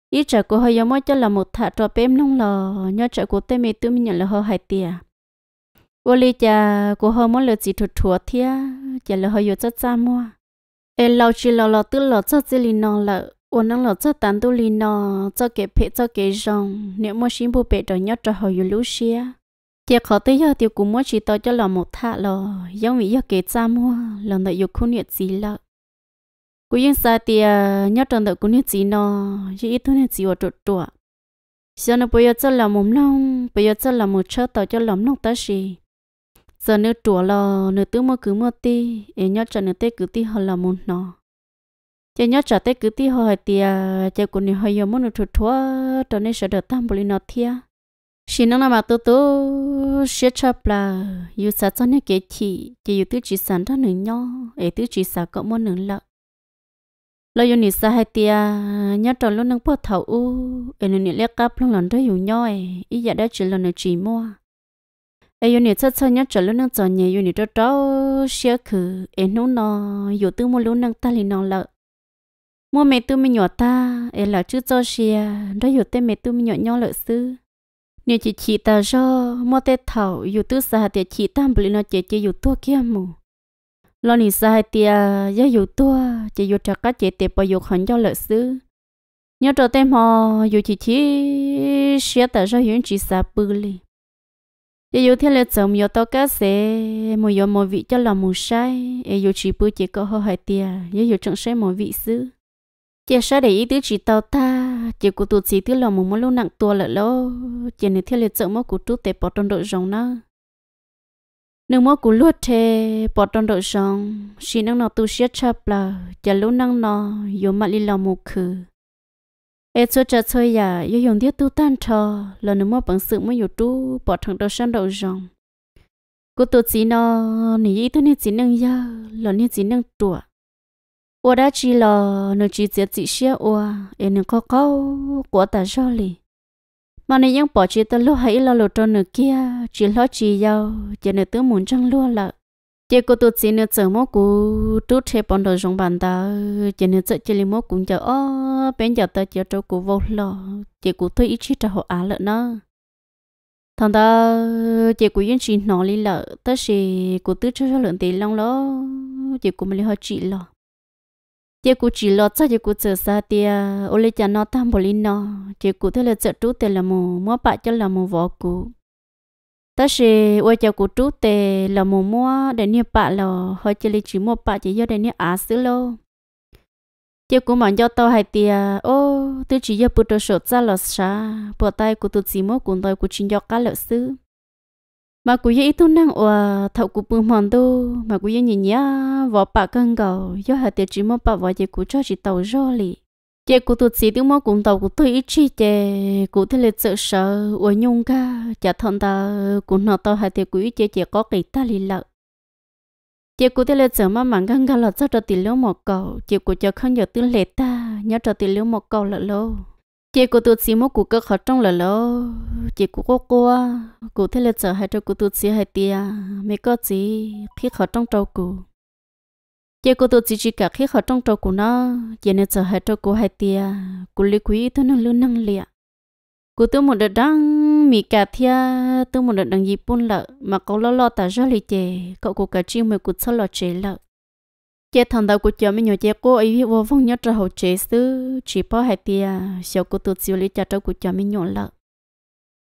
Speaker 1: ý trả của họ yêu mất cho là một thả trò bém nong lò nhớ trả của tên mẹ tư mình nhận là họ hai tiền ô lì cha của họ muốn lựa gì thuộc thuộc thế chả là họ yêu rất xa mua em lâu chỉ lâu lâu tức lâu cho chỉ linh nó lợ ôn năng lâu cho tán tu linh nó cho cái phe cho cái rong nếu mà xin bu phe đó nhớ cho họ yêu lú xia chỉ khó tới giờ tiêu cũng muốn chỉ tới cho lòng một thạ lò giống vì giờ kế cha mua lòng đợi yêu khu nhiệt gì lợ cú yên xa tia nhớ tròn đợi khu nhiệt gì nó chỉ ít thôi nhiệt gì ở chỗ chỗ giờ nó bây giờ cho lòng một long bây giờ cho lòng một chớ tới cho lòng long ta gì giờ nếu chùa là nếu tướng mua cứ mua ti em nhớ cho nếu tết cứ ti họ là muốn nó chỉ nhớ cho tết cứ ti họ hay à, chỉ cũng nếu hay muốn chút thua cho nên sẽ được tam bồi nó thia xin nó là mà tôi tôi sẽ chấp là yêu sao cho nên cái chị chỉ yêu tứ chỉ sẵn ra nữa nhau ấy tứ chỉ sản có muốn nữa lợ lo yêu nị sa hai à, nhớ trò luôn nâng bước thầu u em nị lẽ cáp lúc lần đó hiểu nhau ấy ý dạ đã chỉ lần chỉ mua ai yêu nhiều chất xanh nhất trở lúc năng trở nhẹ yêu nhiều đó cho xia khử em nô nó yêu tư mua lúc năng ta liền nó lợ mua mẹ tư mình nhỏ ta em là chữ cho xia đó yêu tên mẹ tư mình nhỏ nhau lợ sư nhiều chỉ chỉ ta cho, mua tê thảo yêu tư xa thì chỉ tam bự nó chị chị yêu tua kia mù lo nị xa thì giá yêu tua chị yêu trạc cá chị tê bao yêu hẳn cho lợ sư nhớ trở tên họ yêu chỉ chị xia ta cho yêu chỉ xa bự liền giờ yêu thế là chồng yêu tao cá sẽ một yêu một vị cho lòng một sai giờ yêu chỉ bữa chỉ có hơi hai tia giờ yêu chẳng sai một vị xứ chỉ sai để ý tứ chỉ tao ta chỉ của tụi chỉ tứ lòng một món lâu nặng tua lợ lô chỉ này thế là chồng mốt của tụi tệ bỏ trong đội rồng nó nếu mốt của lúa thế bỏ trong đội rồng xin năng nó tu sét chập là chỉ lúc năng nó yêu mặt đi lòng một khử ai cho cha chơi ya yêu dùng tiếc tu tan cho là nếu mà bằng sự mới yêu tu bỏ thằng đầu sang đầu rồng cô tu chỉ nó nỉ ý tu nỉ chỉ năng ya là nên chỉ năng tuổi ủa đã chỉ là nó chỉ chỉ chỉ xe ủa em nó có câu của ta do lì mà nỉ những bỏ chỉ ta lúc hãy là lột cho nửa kia chỉ lo chỉ giàu chỉ nửa tướng muốn trăng lúa lợ chỉ có tôi chỉ nữa chờ mốt cú khi xe bọn đồ dùng bàn ta chỉ nữa chờ chỉ li mốt cũng chờ ó bên giờ ta chờ cho cú vô lo chỉ có tôi ít chỉ cho họ á lợn nó thằng ta chỉ cú yên chỉ nó li lợ ta chỉ cú tự cho cho lợn tiền long lo chỉ cú mình li họ chỉ lo chỉ cú chỉ lo chắc chỉ cú chờ xa tia ô li cha nó tam bồ li nó chỉ cú thế là chờ chút tiền là mù mua bạc cho là mù vỏ cú ta sẽ quay cho cụ chú tề là mù mua để nia bạ là hơi chơi chỉ mua bạ chỉ do để nia á xứ lô chơi cũng mong cho tao hay tia ô tôi chỉ do bút sốt ra là sa bỏ tay của tôi chỉ mua cũng tôi của chính do cá lợn xứ mà cụ ye tu năng ở thầu cụ bưng mòn tu mà cứ như nhỉ vợ vỏ bạ cân cầu do hai tia chỉ mua bạ vỏ chỉ cụ cho chỉ tàu rô lì chị cụ tụt xí tiếng mò cũng tàu của tôi ít chi chị cụ thế là sợ sợ ở nhung ca chả thằng ta cũng nó tao hai thì quý chị chị có cái ta lì lợ chị cụ thế là sợ mà mảng gan găng là cho cho tiền liễu một cầu chị cụ cho không giờ tiếng lệ ta nhớ cho tiền liễu một cầu lợ lô chị cụ tụt xí mò cụ cơ khó trong lợ lô chị cụ có cô cụ thế là sợ hai cho cụ tụt xí hai tia mấy có gì khi khó trong trâu cụ giờ cô tôi chỉ chỉ cả khi họ trong trâu của nó giờ nên sợ hết trâu của hai tia cô lấy quý tôi nó lưu năng liệt cô tôi một đợt đăng mì cả thia tôi một đợt đăng gì buôn lợ mà cậu lo lo ta ra lì chè cậu cô cả chiêu mày cụt sao lo chế lợ chế thằng đầu của chợ mình nhờ chế cô ấy vô vong nhất trâu hậu chế xứ chỉ bỏ hai tia sau cô tôi chịu lấy trả trâu của chợ mình nhổ lợ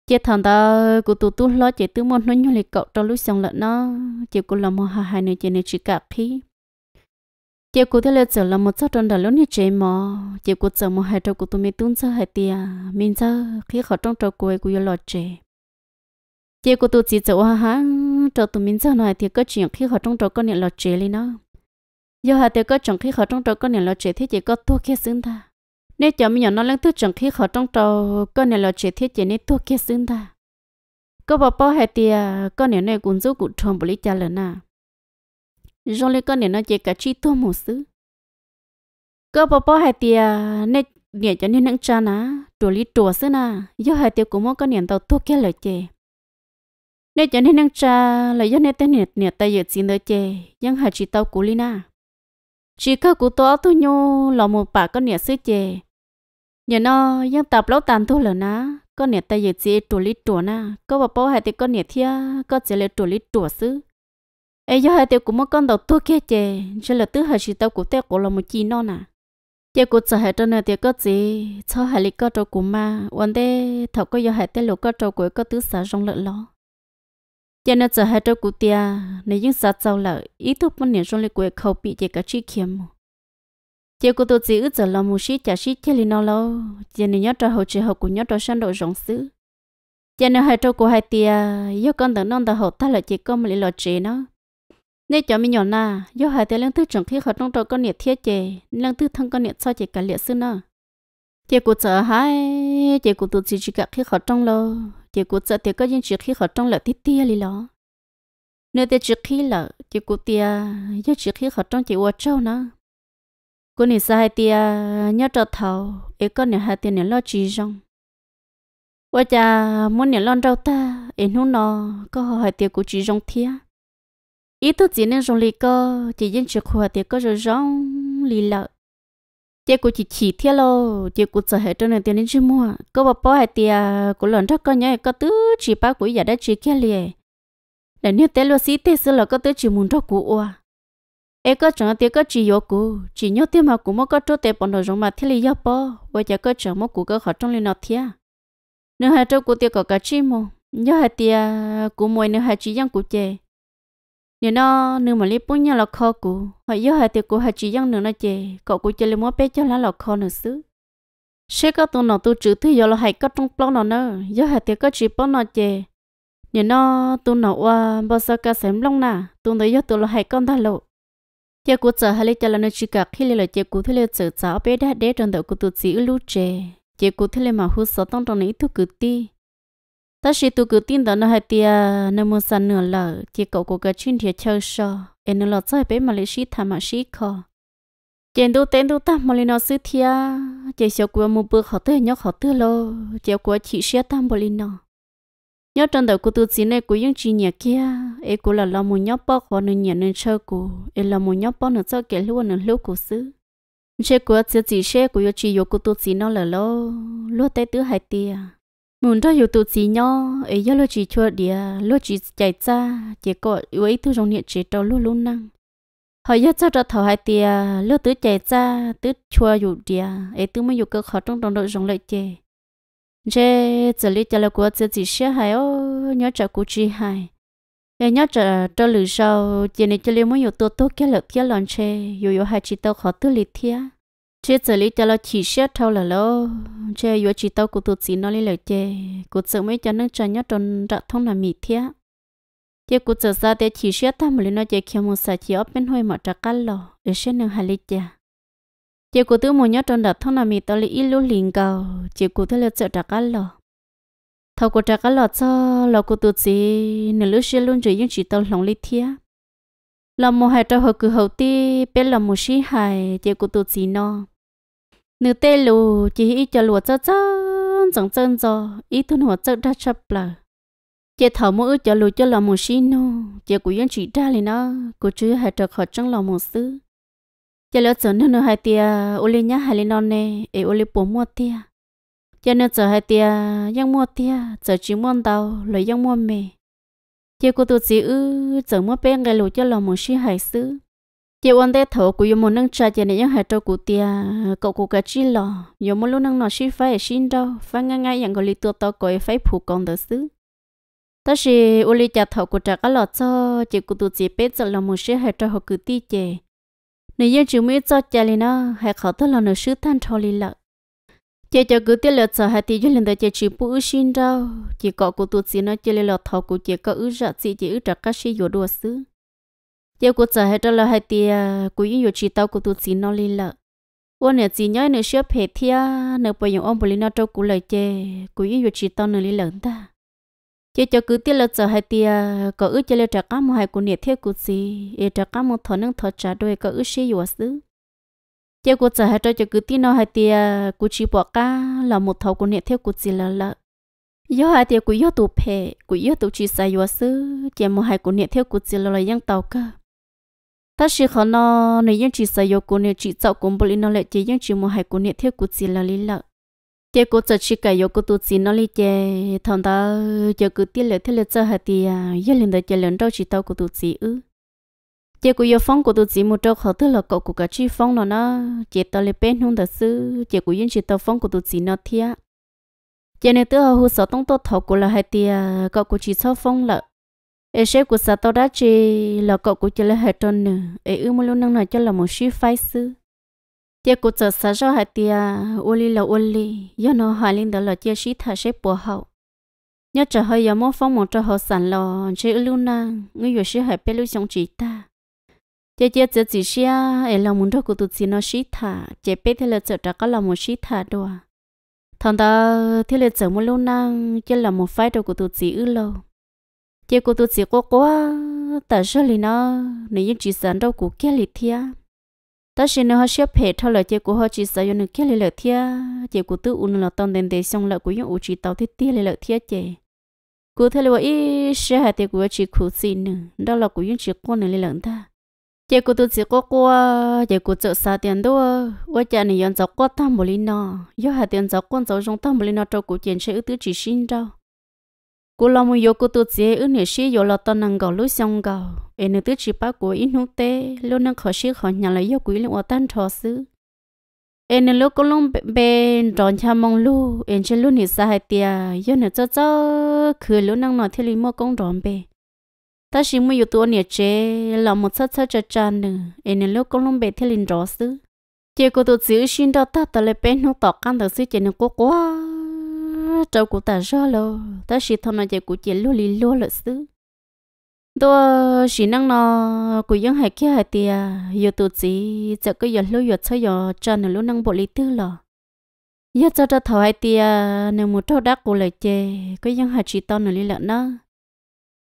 Speaker 1: chế thằng ta cô tu tu lo chế tư một nói nhổ lấy cậu trâu lúc xong lợ nó chế cô làm hoa hai nữa chế này chỉ cả khi chị cụ thế là trở là một số trong đó lớn như chị mà chị cụ trở một hai trâu cụ tụi mình tuân sơ hai tia mình sơ khi họ trong trâu cụ ấy cụ lo chị chị cụ tụi chị trở hoa hả trâu tụi mình sơ này thì có chuyện khi họ trong trâu có niệm lo chị lên nó do hai tia có chuyện khi họ trong trâu có niệm lo chế thì chị có thua kia xứng ta nếu cho mình nhỏ nó lớn thứ chuyện khi họ trong trâu có niệm lo chế thì chị nên thua kia xứng ta có bà bỏ hai tia có niệm này cũng giúp cụ tròn bồi lý cha lớn à rong lên con này nó chơi cả chi tô một xứ cơ bò bò hai tia nên nhẹ cho nên nắng cha ná trùa lý trùa xứ na do hai tia cũng mong con niệm tàu thuốc kia lời chơi. nên cho nên nắng cha là do nên tên nhẹ nhẹ tay giật xin lời chơi, nhưng hai chỉ tàu cú lý na chỉ cơ cú to tu nhô là một bà con nhẹ xứ chơi. nhờ nó nhưng tập lâu tàn thu lờ ná con nhẹ tay giật xin trùa lý trùa na cơ bò bò hai tia con nhẹ thia có chơi là trùa lý trùa xứ ai giờ hai tiêu cũng mất con đầu tua kia chè cho là tứ hai chỉ tao của tiêu của là một chi non à tiêu của sợ hai trâu này tiêu có gì cho hai lý có trâu của ma quan thế thầu có giờ hai tiêu lục có trâu cũng có tứ xã trong lợi lo cho nên sợ hai trâu của tiêu này những xã giàu lợi ý thức nhận trong lịch của khẩu bị chè cái chi kiếm tiêu của tôi chỉ ước giờ là một sĩ trả sĩ chè lý nó lâu cho nên nhớ trâu hậu chỉ hậu của nhớ trâu sang đội rộng xứ cho nên hai trâu của hai tia giờ con tưởng non tao hậu ta là chỉ có một lý lo chế nó nên cho mình nhỏ na do hai tay lăng tư chuẩn khi khởi trong trâu con nhiệt thiết chế lăng tư thân con nhiệt sao chè cả liệt xưa nè chè của sợ hai chè của tụt chỉ chỉ cả khi khởi trong lô chè của sợ thì có những chuyện khi khởi trong là tít tia li lo nếu thì trước khi là chè của tia do trước khi khởi trong chè uo trâu nè cô này hai tia nhớ trâu thầu ấy con này hai tiền này lo chỉ rong ủa cha muốn này lo rau ta em ấy nó có hỏi tia của chỉ rong thiệt ý thức chỉ nên dùng lì cơ chỉ dân chụp hoa thì có rồi rong lì lợ chị cũng chỉ chỉ thế lo chị cũng sợ hết cho nên tiền đến chưa mua có bà bỏ hai tiền cũng lần trước có nhớ có tứ chỉ ba của giờ đã chỉ kia liền để nếu té lo xí té xí là có tứ chỉ muốn cho cụ oa e có chẳng tiền có chỉ yếu cụ chỉ nhớ tiền mà cũng mất có chỗ té bọn đồ giống mà thế lì yếu bỏ và chả có chẳng mất cụ có khó trong lì nọ thế nếu hai chỗ cụ tiền có cả chi mồ nhớ hai tiền cụ mồi nếu hai chỉ dân cụ chè nhớ nó nếu mà lấy bún nhau là kho cũ họ nhớ hai tiệc của hai chị dân nữa nó chè cậu cũng chơi lấy mua bé cho lá lọ kho nữa xứ sẽ có tụi nọ tụi chữ thứ giờ là hai có trong plon nó nữa nhớ hai tiệc có chị plon nó chè nhớ nó tụi nó qua bao giờ cả sớm long nà tụi nó nhớ tụ là hai con thằng lộ chè của chợ hai lấy cho là nó chỉ cả khi lấy là chè cũ thứ lấy chợ cháu bé đã để trong đầu của tụi chị lú chè chè của thứ lấy mà hú sợ trong trong này thu cử ti ta chỉ tu cứ tin đó nó hay tia nó muốn săn nửa lở chỉ cậu của cái chuyên thiệt chơi sò em nó lọt chơi bé mà lấy shit tham mà shit khó trên đâu tên đâu ta mà lấy nó sư thia chỉ sợ của một bữa khó tới nhóc khó tới lo chỉ của chỉ xe tam bồi nó nhớ trong đầu của tôi chỉ này của những chị nhà kia em cũng là lo một nhóc bao khó nên nhà nên chơi của em là một nhóc bao nữa chơi kẻ luôn nữa lúc của sư Chỉ của chỉ chỉ xe của chỉ yêu của tôi chỉ nó là lo lo tới tứ hai tia mình đã hiểu tụ gì nhau ấy giờ lo chỉ cho địa lo chỉ chạy ra chỉ có với thứ trong điện chỉ đầu luôn luôn năng họ giờ cho ra thầu hai tia lo tứ chạy ra tứ chua dụ địa ấy tứ mới dụ cơ khó trong đồng đội trong lợi chè chè giờ lấy cho là của giờ chỉ xe hai ô nhớ trả cụ chỉ hai ấy nhớ trả cho lử sau chỉ này cho lý mới dụ tổ tổ kia lợi kia lần chè dụ dụ hai chỉ tao khó tứ lý thiệt chế xử lý cho lo chỉ xét thâu là lo chế yếu chỉ tao của tụt xí nó lấy lời chế của sự mới cho nó cho nhớ tròn rạ thông là mì thía chế của sự ra tế chỉ xét tham lý nó chế khi mà sa chỉ ốp bên hơi mà trả cắt lo để xét nâng hà lý chế chế của tứ một nhớ tròn rạ thông là mì tao lấy ít lú liền cầu chế của thế là sợ trả cắt lo thâu của trả cắt lo cho lo của tụt xí nửa lúc xét luôn rồi nhưng chỉ tao lòng lý thía làm một hai trâu hậu cứ hậu ti bên làm một sĩ hài chế của tụt xí nó nữ tê lù chỉ ít cho lùa cho chân chân chân cho ít thun hồ chân đã chấp lờ chế thảo mỗi cho lùi cho lòng một xin nô chị cũng yên chỉ ra liền nó cô chứ hai trật khỏi trong lòng một xứ chế lỡ chờ nữa hai tia ô li nhá hai li non nè ê ô li bố mua tia chế nữa chờ hai tia yang mua tia chờ chỉ mua đầu lời yang mua mè chế cô tụt chỉ ư chờ mua bên cái lùi cho lòng một xin hai xứ chị quan thế thổ của yêu một nâng trà chị này những hạt trâu của tia cậu của cả chi lò yêu một lúc nâng nó xin phải xin đâu phải ngang ngay dạng gọi lý tua to coi phải phụ công đỡ xứ ta chỉ u lý chặt thổ của trà cá lọt cho chị của tụi chị biết rằng là một số hạt trâu họ cứ ti chị nếu như chúng mới cho chị này nó hệ khó thở là nó sứ than thọ lý lợ chị cho cứ tiết lợt cho hạt tí cho lần tới chị chỉ phụ xin đâu chị cọ của tụi chị nó chị lọt thổ của chị có ứ rợ chị chị ứ trà cá xí vô đùa xứ giờ cô trở hết rồi hết thì cô yên yêu chỉ tao cô tu chỉ nó lên lợ ô nè chỉ nhớ nè xếp hết thì nè bây giờ ông bồi lên nó trâu cô lời chơi, cô yên yêu chỉ tao nè lên lợn ta chỉ cho cứ tiếc là trở hai tia có ước cho là trả cá một hai của nhiệt thiết của gì e trả cá một thọ nâng thọ trả đôi có ước xí yếu xứ chỉ của trở hết cho cho cứ tiếc nó hai tia của chỉ bỏ cá là một thằng của nhiệt thiết của gì là lợ yêu hai tia của yêu tụ phê của yêu tụ chỉ sai vừa xứ chỉ một hai của nhiệt thiết của gì là lời giang tàu cơ ta chỉ khó nó nếu những chỉ sử dụng của nếu chỉ tạo cũng bởi nó lại chỉ những chỉ một hai của nếu theo của chỉ là lý lợ chỉ của chỉ chỉ cái yếu của tu chỉ nó lý chỉ thằng ta chỉ cứ tiếc lệ theo lệ cho hai thì à giờ lên đời chỉ lên đâu chỉ tao của tu chỉ ư chỉ của yếu phong của tu chỉ một chút họ thứ là cậu của cái chi phong nó nó chỉ tao lấy bên hông thật sự chỉ của những chỉ tao phong của tu chỉ nó thiệt chỉ nên tự hồ sơ tông tốt thọ của là hai thì à cậu của chỉ sau phong lợ ê sẽ của sa tao đã chỉ là cậu của chỉ là hệ tròn nữa ê ư mà luôn năng này cho là một sĩ phái sư tiếc của sợ sa cho hai tia oli là oli do nó hai linh đó là chia sĩ thà sẽ bùa hậu nhớ trở hơi giờ một phong một cho họ sản lò chỉ lưu năng người vừa sĩ hệ bé lưu sống chỉ ta chị chị chị chị xia ấy là muốn cho cô tụt xin nó sĩ thả chị bé thế là sợ trả có là một sĩ thả đồ thằng ta thế là sợ một lâu năng chứ là một phái đồ của tụt sĩ ư lâu chỉ cô tôi chỉ có quá tại sao lì nó nếu chỉ sản đâu cũng kia lì thia ta chỉ nó họ xếp hệ thôi là chỉ của họ chỉ sản dùng kia lì lợi thia chỉ của tôi uống là toàn đến để xong là của những uống chỉ tàu thì tia lì lợi thia chỉ cụ thể là ý sẽ hạt thì của chỉ khử xin đó là của những chỉ có nên lì lợi ta chỉ của tôi chỉ có quá chỉ của chợ xa tiền đó quá cha này dùng dọc quá tam bồ lì nó do hạt tiền dọc con dọc trọng tam bồ lì nó cho của tiền sẽ ưu tư chỉ xin đâu cô làm mua yoku tu chế ước nể sĩ yo lo tân năng gạo lúa xong gạo em nửa tứ chỉ ba của ít nút tê luôn năng khó sĩ khó nhà lấy yo quý liệu tan trò xứ em nửa lúc cô long bên tròn cha mong lu em trên lu nỉ sai tia yo nửa cho cho khử luôn năng nói thiên lý mua công tròn bề ta chỉ mua yo tu nể chế là một chất chất chất chan nữa em nửa lúc cô long bên thiên lý trò xứ chỉ cô tu chữ xin đó ta ta lấy nút tọt căn thật sự chỉ nửa cô quá trâu của ta rõ lô ta chỉ thằng nó chạy của chị lô lì lô lợn xứ đó chỉ năng nó của dân hải kia hải tiề giờ tụt gì giờ cứ giờ lô giờ chơi giờ cho nó lô năng bộ lý tư lò giờ cho cho thầu hải tiề nếu muốn trâu đắc của lời chê cái dân hải chỉ tao nó lì lợn nó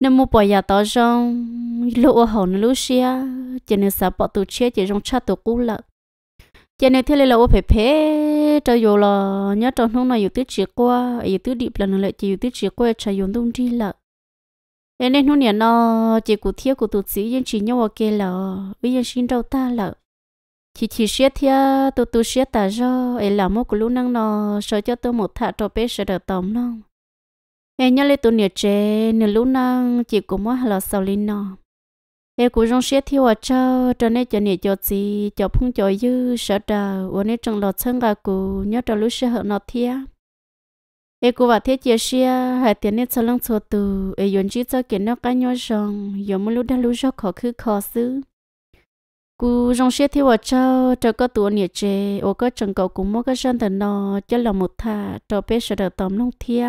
Speaker 1: nếu muốn bỏ nhà tao rong lô hậu nó lô xia chỉ nên sao bỏ tụt chia chỉ rong cha tụt cũ lợn chỉ nên thế là lô phải phê thế cho dù là nhớ trong lúc này dù tiết chỉ qua dù tiết điệp là lại chỉ dù tiết chỉ qua cho dù đông đi là em nên hôm nay nó chỉ cụ thiết của tụt sĩ dân chỉ nhau kia là bây giờ sinh đâu ta là chỉ chỉ xét thia tụt tụt xét ta do ấy là một cái lũ năng nó sợ cho tôi một thả cho bé sẽ được tóm nó em nhớ lấy tụi nhiệt trẻ nửa lũ năng chỉ cũng mỗi là sau linh nó em cũng trong xe thì ở cho cho nên cho nên cho gì cho phun cho dư sợ đờ ở nên trong lọt sân gà cụ nhớ cho lúc xe hợp nó thia em cũng vào thế chia xe hai tiền nên cho lăng cho từ em dùng chỉ cho kiện nó cái nhớ rằng giờ mỗi lúc đã lúc cho khó khứ khó xứ cụ trong xe thì ở cho cho có tuổi nhiệt chế ô có chồng cậu cũng mua cái dân thần nó cho là một thà cho bé sợ đờ tóm lông thia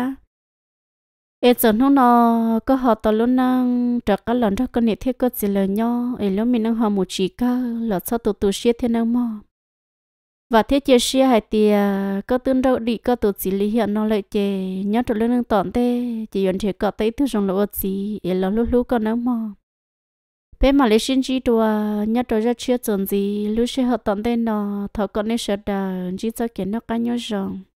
Speaker 1: ấy giờ nó nó có họ tao luôn năng trở cái lần đó con nít thế có gì là nhau ấy lúc mình đang họ một chỉ cả là sao tụt tụt xe thế năng mà và thế chơi xe hai tia có tương đâu đi có tụt chỉ lý hiện nó lại chè nhớ trở lên năng tọn thế chỉ còn chỉ cọ tay thứ trong lỗ gì ấy là lúc lúc con năng mà bé mà lấy sinh chi đồ nhớ trở ra chưa chuẩn gì lúc xe họ tọn thế nó thọ con nên sợ đờ chỉ cho kiến nó cá nhau rồng